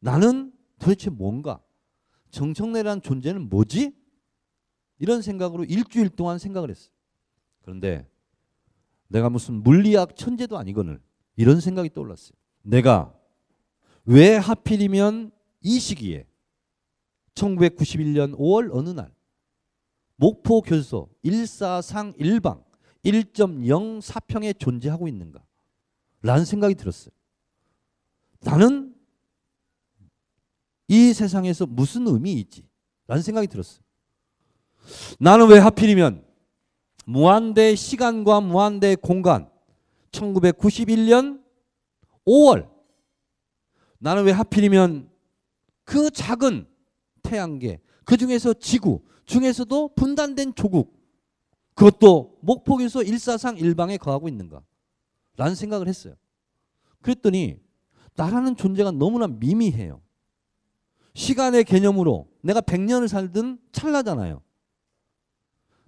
나는 도대체 뭔가? 정청래라는 존재는 뭐지? 이런 생각으로 일주일 동안 생각을 했어요. 그런데 내가 무슨 물리학 천재도 아니거늘 이런 생각이 떠올랐어요. 내가 왜 하필이면 이 시기에 1991년 5월 어느 날 목포 교소 1사상 1방 1.04평에 존재하고 있는가? 라는 생각이 들었어요. 나는 이 세상에서 무슨 의미 있지? 라는 생각이 들었어요. 나는 왜 하필이면 무한대 시간과 무한대 공간 1991년 5월 나는 왜 하필이면 그 작은 태양계, 그 중에서 지구, 중에서도 분단된 조국, 그것도 목포에서 일사상 일방에 거하고 있는가? 라는 생각을 했어요. 그랬더니 나라는 존재가 너무나 미미해요. 시간의 개념으로 내가 100년을 살든 찰나잖아요.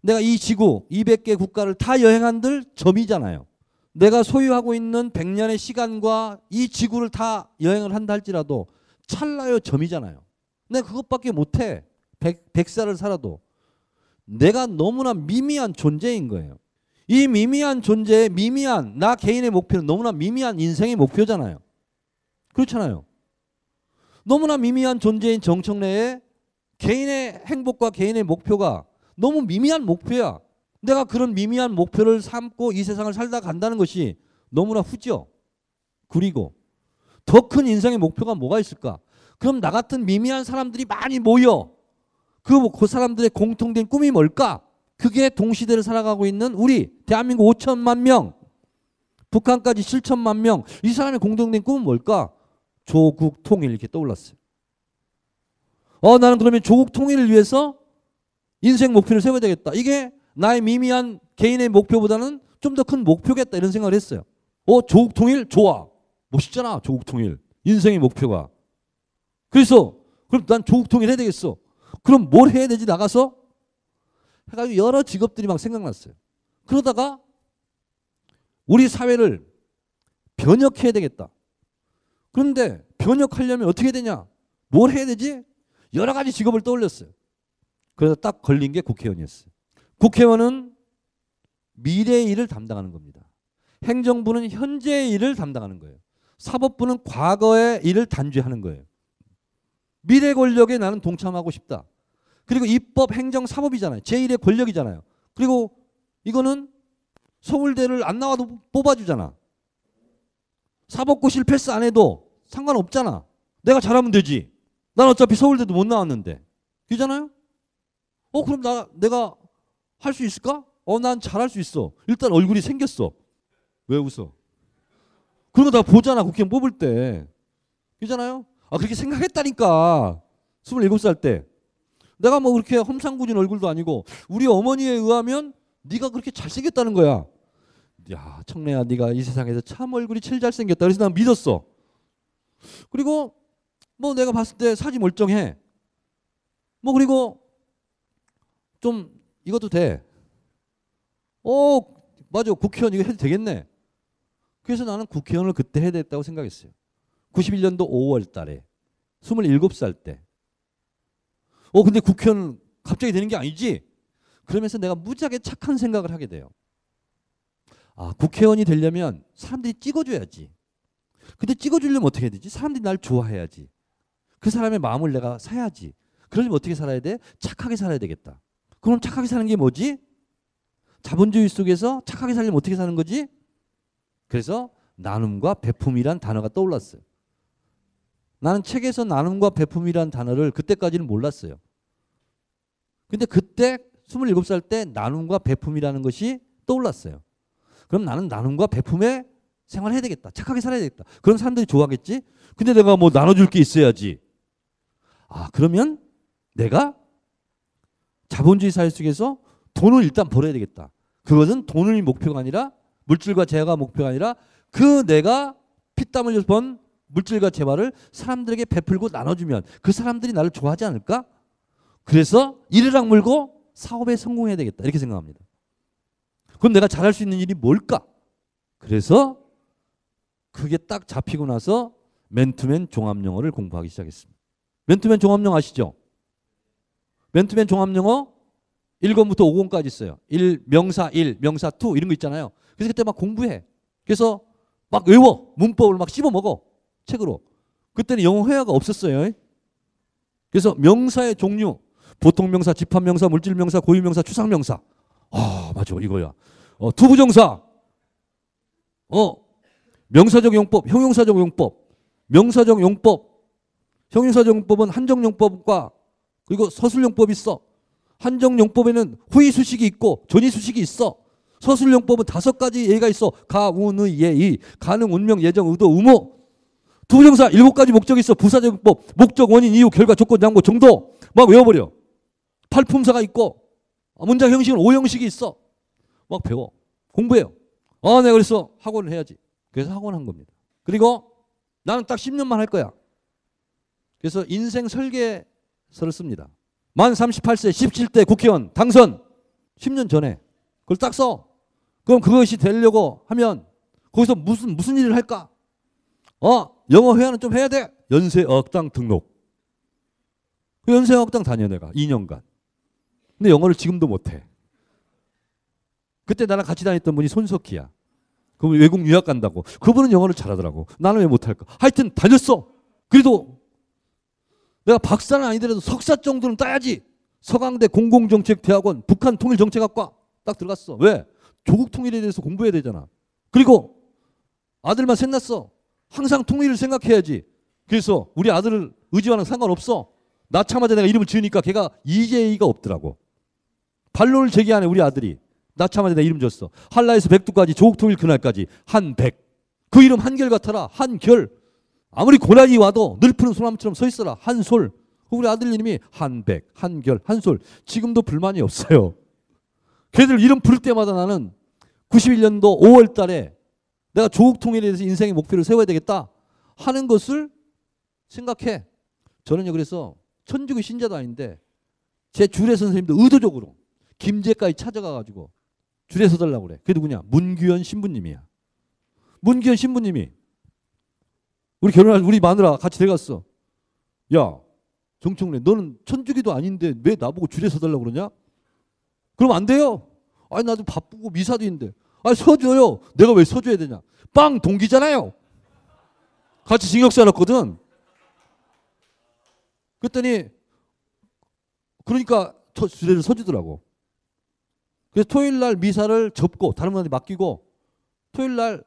내가 이 지구 200개 국가를 다 여행한들 점이잖아요. 내가 소유하고 있는 100년의 시간과 이 지구를 다 여행을 한다 할지라도 찰나요 점이잖아요. 내 그것밖에 못해. 100, 100살을 살아도. 내가 너무나 미미한 존재인 거예요. 이 미미한 존재의 미미한 나 개인의 목표는 너무나 미미한 인생의 목표잖아요. 그렇잖아요. 너무나 미미한 존재인 정청래의 개인의 행복과 개인의 목표가 너무 미미한 목표야. 내가 그런 미미한 목표를 삼고 이 세상을 살다 간다는 것이 너무나 후죠. 그리고 더 큰 인생의 목표가 뭐가 있을까? 그럼 나 같은 미미한 사람들이 많이 모여 그, 뭐, 그 사람들의 공통된 꿈이 뭘까? 그게 동시대를 살아가고 있는 우리 대한민국 5천만 명, 북한까지 7천만 명, 이 사람의 공통된 꿈은 뭘까? 조국 통일 이렇게 떠올랐어요. 어, 나는 그러면 조국 통일을 위해서 인생 목표를 세워야 되겠다. 이게 나의 미미한 개인의 목표보다는 좀 더 큰 목표겠다 이런 생각을 했어요. 어, 조국 통일 좋아. 멋있잖아, 조국 통일. 인생의 목표가. 그래서 그럼 난 조국 통일 해야 되겠어. 그럼 뭘 해야 되지 나가서? 해가지고 여러 직업들이 막 생각났어요. 그러다가 우리 사회를 변혁해야 되겠다. 그런데 변혁하려면 어떻게 되냐? 뭘 해야 되지? 여러 가지 직업을 떠올렸어요. 그래서 딱 걸린 게 국회의원이었어요. 국회의원은 미래의 일을 담당하는 겁니다. 행정부는 현재의 일을 담당하는 거예요. 사법부는 과거의 일을 단죄하는 거예요. 미래 권력에 나는 동참하고 싶다. 그리고 입법, 행정, 사법이잖아요. 제1의 권력이잖아요. 그리고 이거는 서울대를 안 나와도 뽑아주잖아. 사법고실 패스 안 해도 상관없잖아. 내가 잘하면 되지. 난 어차피 서울대도 못 나왔는데. 그잖아요? 어, 그럼 나, 내가 할수 있을까? 어, 난 잘할 수 있어. 일단 얼굴이 생겼어. 왜 웃어? 그런 거다 보잖아. 국회의원 뽑을 때. 그잖아요? 아, 그렇게 생각했다니까. 27살 때. 내가 뭐 그렇게 험상궂은 얼굴도 아니고 우리 어머니에 의하면 네가 그렇게 잘생겼다는 거야. 야, 청래야 네가 이 세상에서 참 얼굴이 제일 잘생겼다. 그래서 난 믿었어. 그리고 뭐 내가 봤을 때 사지 멀쩡해. 뭐 그리고 좀 이것도 돼. 어, 맞아. 국회의원 이거 해도 되겠네. 그래서 나는 국회의원을 그때 해야 됐다고 생각했어요. 91년도 5월 달에 27살 때. 어, 근데 국회의원 갑자기 되는 게 아니지. 그러면서 내가 무지하게 착한 생각을 하게 돼요. 아, 국회의원이 되려면 사람들이 찍어줘야지. 근데 찍어주려면 어떻게 해야 되지? 사람들이 날 좋아해야지. 그 사람의 마음을 내가 사야지. 그러려면 어떻게 살아야 돼? 착하게 살아야 되겠다. 그럼 착하게 사는 게 뭐지? 자본주의 속에서 착하게 살려면 어떻게 사는 거지? 그래서 나눔과 배품이란 단어가 떠올랐어요. 나는 책에서 나눔과 배품이란 단어를 그때까지는 몰랐어요. 근데 그때 27살 때 나눔과 배품이라는 것이 떠올랐어요. 그럼 나는 나눔과 배품에 생활해야 되겠다. 착하게 살아야 되겠다. 그런 사람들이 좋아하겠지? 근데 내가 뭐 나눠줄 게 있어야지. 아, 그러면 내가 자본주의 사회 속에서 돈을 일단 벌어야 되겠다. 그것은 돈을 목표가 아니라 물질과 재화가 목표가 아니라 그 내가 피땀 흘려서 번 물질과 재화를 사람들에게 베풀고 나눠주면 그 사람들이 나를 좋아하지 않을까? 그래서 이르락 물고 사업에 성공해야 되겠다. 이렇게 생각합니다. 그럼 내가 잘할 수 있는 일이 뭘까? 그래서 그게 딱 잡히고 나서 맨투맨 종합영어를 공부하기 시작했습니다. 맨투맨 종합영 어 아시죠? 맨투맨 종합영어 1권부터 5권까지 있어요. 1, 명사 1, 명사 2 이런 거 있잖아요. 그래서 그때 막 공부해. 그래서 막 외워. 문법을 막 씹어먹어. 책으로. 그때는 영어 회화가 없었어요. 그래서 명사의 종류. 보통 명사, 집합 명사, 물질 명사, 고유 명사, 추상 명사. 아, 맞아. 이거야. 어, 투부정사. 어. 명사적 용법, 형용사적 용법, 명사적 용법. 형용사적 용법은 한정 용법과 그리고 서술용법이 있어. 한정용법에는 후이수식이 있고 전이수식이 있어. 서술용법은 다섯 가지 예가 있어. 가, 운, 의, 예, 이. 가능, 운명, 예정, 의도, 의무. 두부정사 일곱 가지 목적이 있어. 부사제법 목적, 원인, 이유, 결과, 조건, 장고 정도. 막 외워버려. 팔품사가 있고 아, 문장 형식은 오형식이 있어. 막 배워. 공부해요. 아, 내가 그래서 학원을 해야지. 그래서 학원 한 겁니다. 그리고 나는 딱 10년만 할 거야. 그래서 인생 설계 서를 씁니다. 만 38세 17대 국회의원 당선 10년 전에 그걸 딱 써. 그럼 그것이 되려고 하면 거기서 무슨 무슨 일을 할까? 어 영어 회화는 좀 해야 돼. 연세억학당 등록. 그연세억학당 다녀 내가 2년간. 근데 영어를 지금도 못해. 그때 나랑 같이 다녔던 분이 손석희야. 그럼 외국 유학 간다고. 그분은 영어를 잘하더라고. 나는 왜 못할까? 하여튼 다녔어. 그래도 내가 박사는 아니더라도 석사 정도는 따야지. 서강대 공공정책대학원 북한 통일정책학과 딱 들어갔어. 왜? 조국 통일에 대해서 공부해야 되잖아. 그리고 아들만 생났어 항상 통일을 생각해야지. 그래서 우리 아들을 의지와는 상관없어. 낳자마자 내가 이름을 지으니까 걔가 이재희가 없더라고. 반론을 제기하네 우리 아들이. 낳자마자 내가 이름 지었어. 한라에서 백두까지 조국 통일 그날까지 한백. 그 이름 한결 같아라. 한결. 아무리 고난이 와도 늘푸른 소나무처럼 서 있어라. 한 솔. 우리 아들님이 한백, 한결, 한솔. 지금도 불만이 없어요. 걔들 이름 부를 때마다 나는 91년도 5월 달에 내가 조국 통일에 대해서 인생의 목표를 세워야 되겠다 하는 것을 생각해. 저는요, 그래서 천주교 신자도 아닌데 제 주례 선생님도 의도적으로 김제까지 찾아가가지고 주례 서달라고 그래. 그게 누구냐? 문규현 신부님이야. 문규현 신부님이 우리 결혼할 우리 마누라 같이 돼갔어. 야 정청래 너는 천주기도 아닌데 왜 나보고 줄에 서달라고 그러냐? 그럼 안 돼요. 아니 나도 바쁘고 미사도 있는데. 아니 서줘요. 내가 왜 서줘야 되냐. 빵 동기잖아요. 같이 징역사 났거든. 그랬더니 그러니까 주례를 서주더라고. 그래서 토요일 날 미사를 접고 다른 분한테 맡기고 토요일 날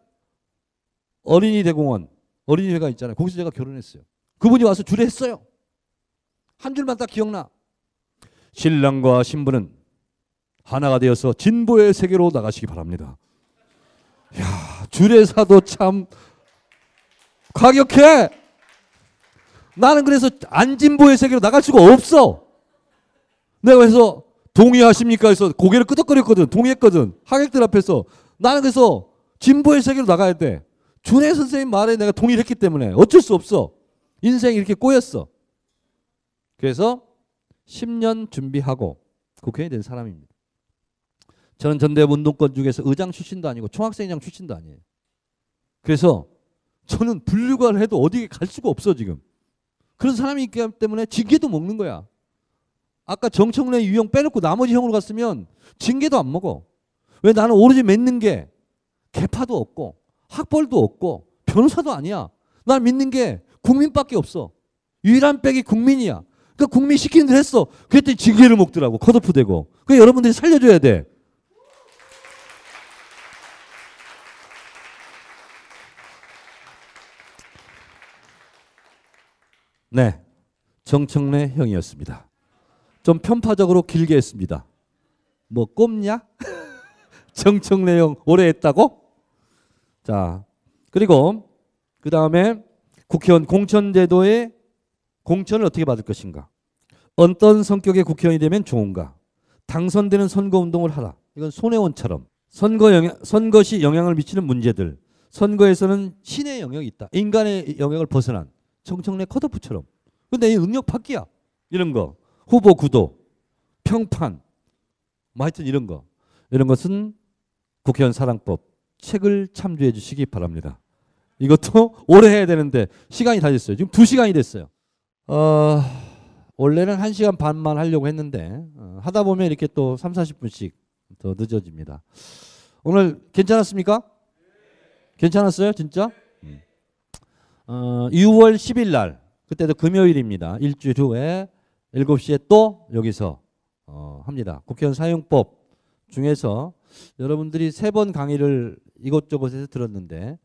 어린이 대공원 어린이회가 있잖아요. 거기서 제가 결혼했어요. 그분이 와서 주례했어요. 한 줄만 딱 기억나. 신랑과 신부는 하나가 되어서 진보의 세계로 나가시기 바랍니다. 야, 주례사도 참 과격해. 나는 그래서 안진보의 세계로 나갈 수가 없어. 내가 그래서 동의하십니까? 해서 고개를 끄덕거렸거든. 동의했거든. 하객들 앞에서. 나는 그래서 진보의 세계로 나가야 돼. 준혜 선생님 말에 내가 동일했기 때문에 어쩔 수 없어. 인생이 이렇게 꼬였어. 그래서 10년 준비하고 국회의원이 된 사람입니다. 저는 전대문동권 중에서 의장 출신도 아니고 총학생장 출신도 아니에요. 그래서 저는 분류가를 해도 어디에 갈 수가 없어 지금. 그런 사람이 있기 때문에 징계도 먹는 거야. 아까 정청래 유형 빼놓고 나머지 형으로 갔으면 징계도 안 먹어. 왜 나는 오로지 맺는 게 개파도 없고 학벌도 없고 변호사도 아니야. 날 믿는 게 국민밖에 없어. 유일한 백이 국민이야. 그러니까 국민 시키는 대로 했어. 그랬더니 징계를 먹더라고. 컷오프 되고. 그러니까 여러분들이 살려줘야 돼. 네. 정청래 형이었습니다. 좀 편파적으로 길게 했습니다. 뭐 꼽냐? 정청래 형 오래 했다고? 자, 그리고 그 다음에 국회의원 공천제도의 공천을 어떻게 받을 것인가? 어떤 성격의 국회의원이 되면 좋은가? 당선되는 선거운동을 하라. 이건 손해원처럼 선거 영향, 선거시 영향을 미치는 문제들. 선거에서는 신의 영역이 있다. 인간의 영역을 벗어난 정청래 컷오프처럼. 근데 이 능력 파기야. 이런 거. 후보 구도, 평판, 뭐 하여튼 이런 거. 이런 것은 국회의원 사랑법 책을 참조해 주시기 바랍니다. 이것도 오래 해야 되는데 시간이 다 됐어요. 지금 2시간이 됐어요. 어, 원래는 1시간 반만 하려고 했는데 어, 하다 보면 이렇게 또 3, 40분씩 더 늦어집니다. 오늘 괜찮았습니까? 괜찮았어요? 진짜? 음. 어, 6월 10일 날 그때도 금요일입니다. 일주일 후에 7시에 또 여기서 어, 합니다. 국회의원 사용법 중에서 여러분들이 세 번 강의를 이곳저곳에서 들었는데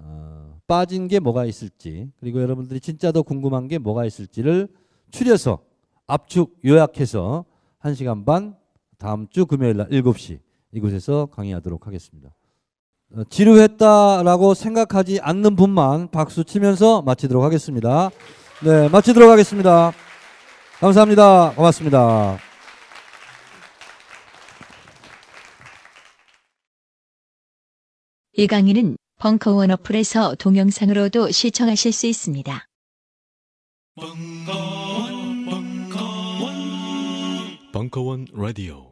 어, 빠진 게 뭐가 있을지 그리고 여러분들이 진짜 더 궁금한 게 뭐가 있을지를 추려서 압축 요약해서 한시간반 다음 주 금요일 날 7시 이곳에서 강의하도록 하겠습니다. 어, 지루했다라고 생각하지 않는 분만 박수 치면서 마치도록 하겠습니다. 네, 마치도록 하겠습니다. 감사합니다. 고맙습니다. 이 강의는 벙커원 어플에서 동영상으로도 시청하실 수 있습니다. 벙커원, 벙커원, 벙커원 라디오.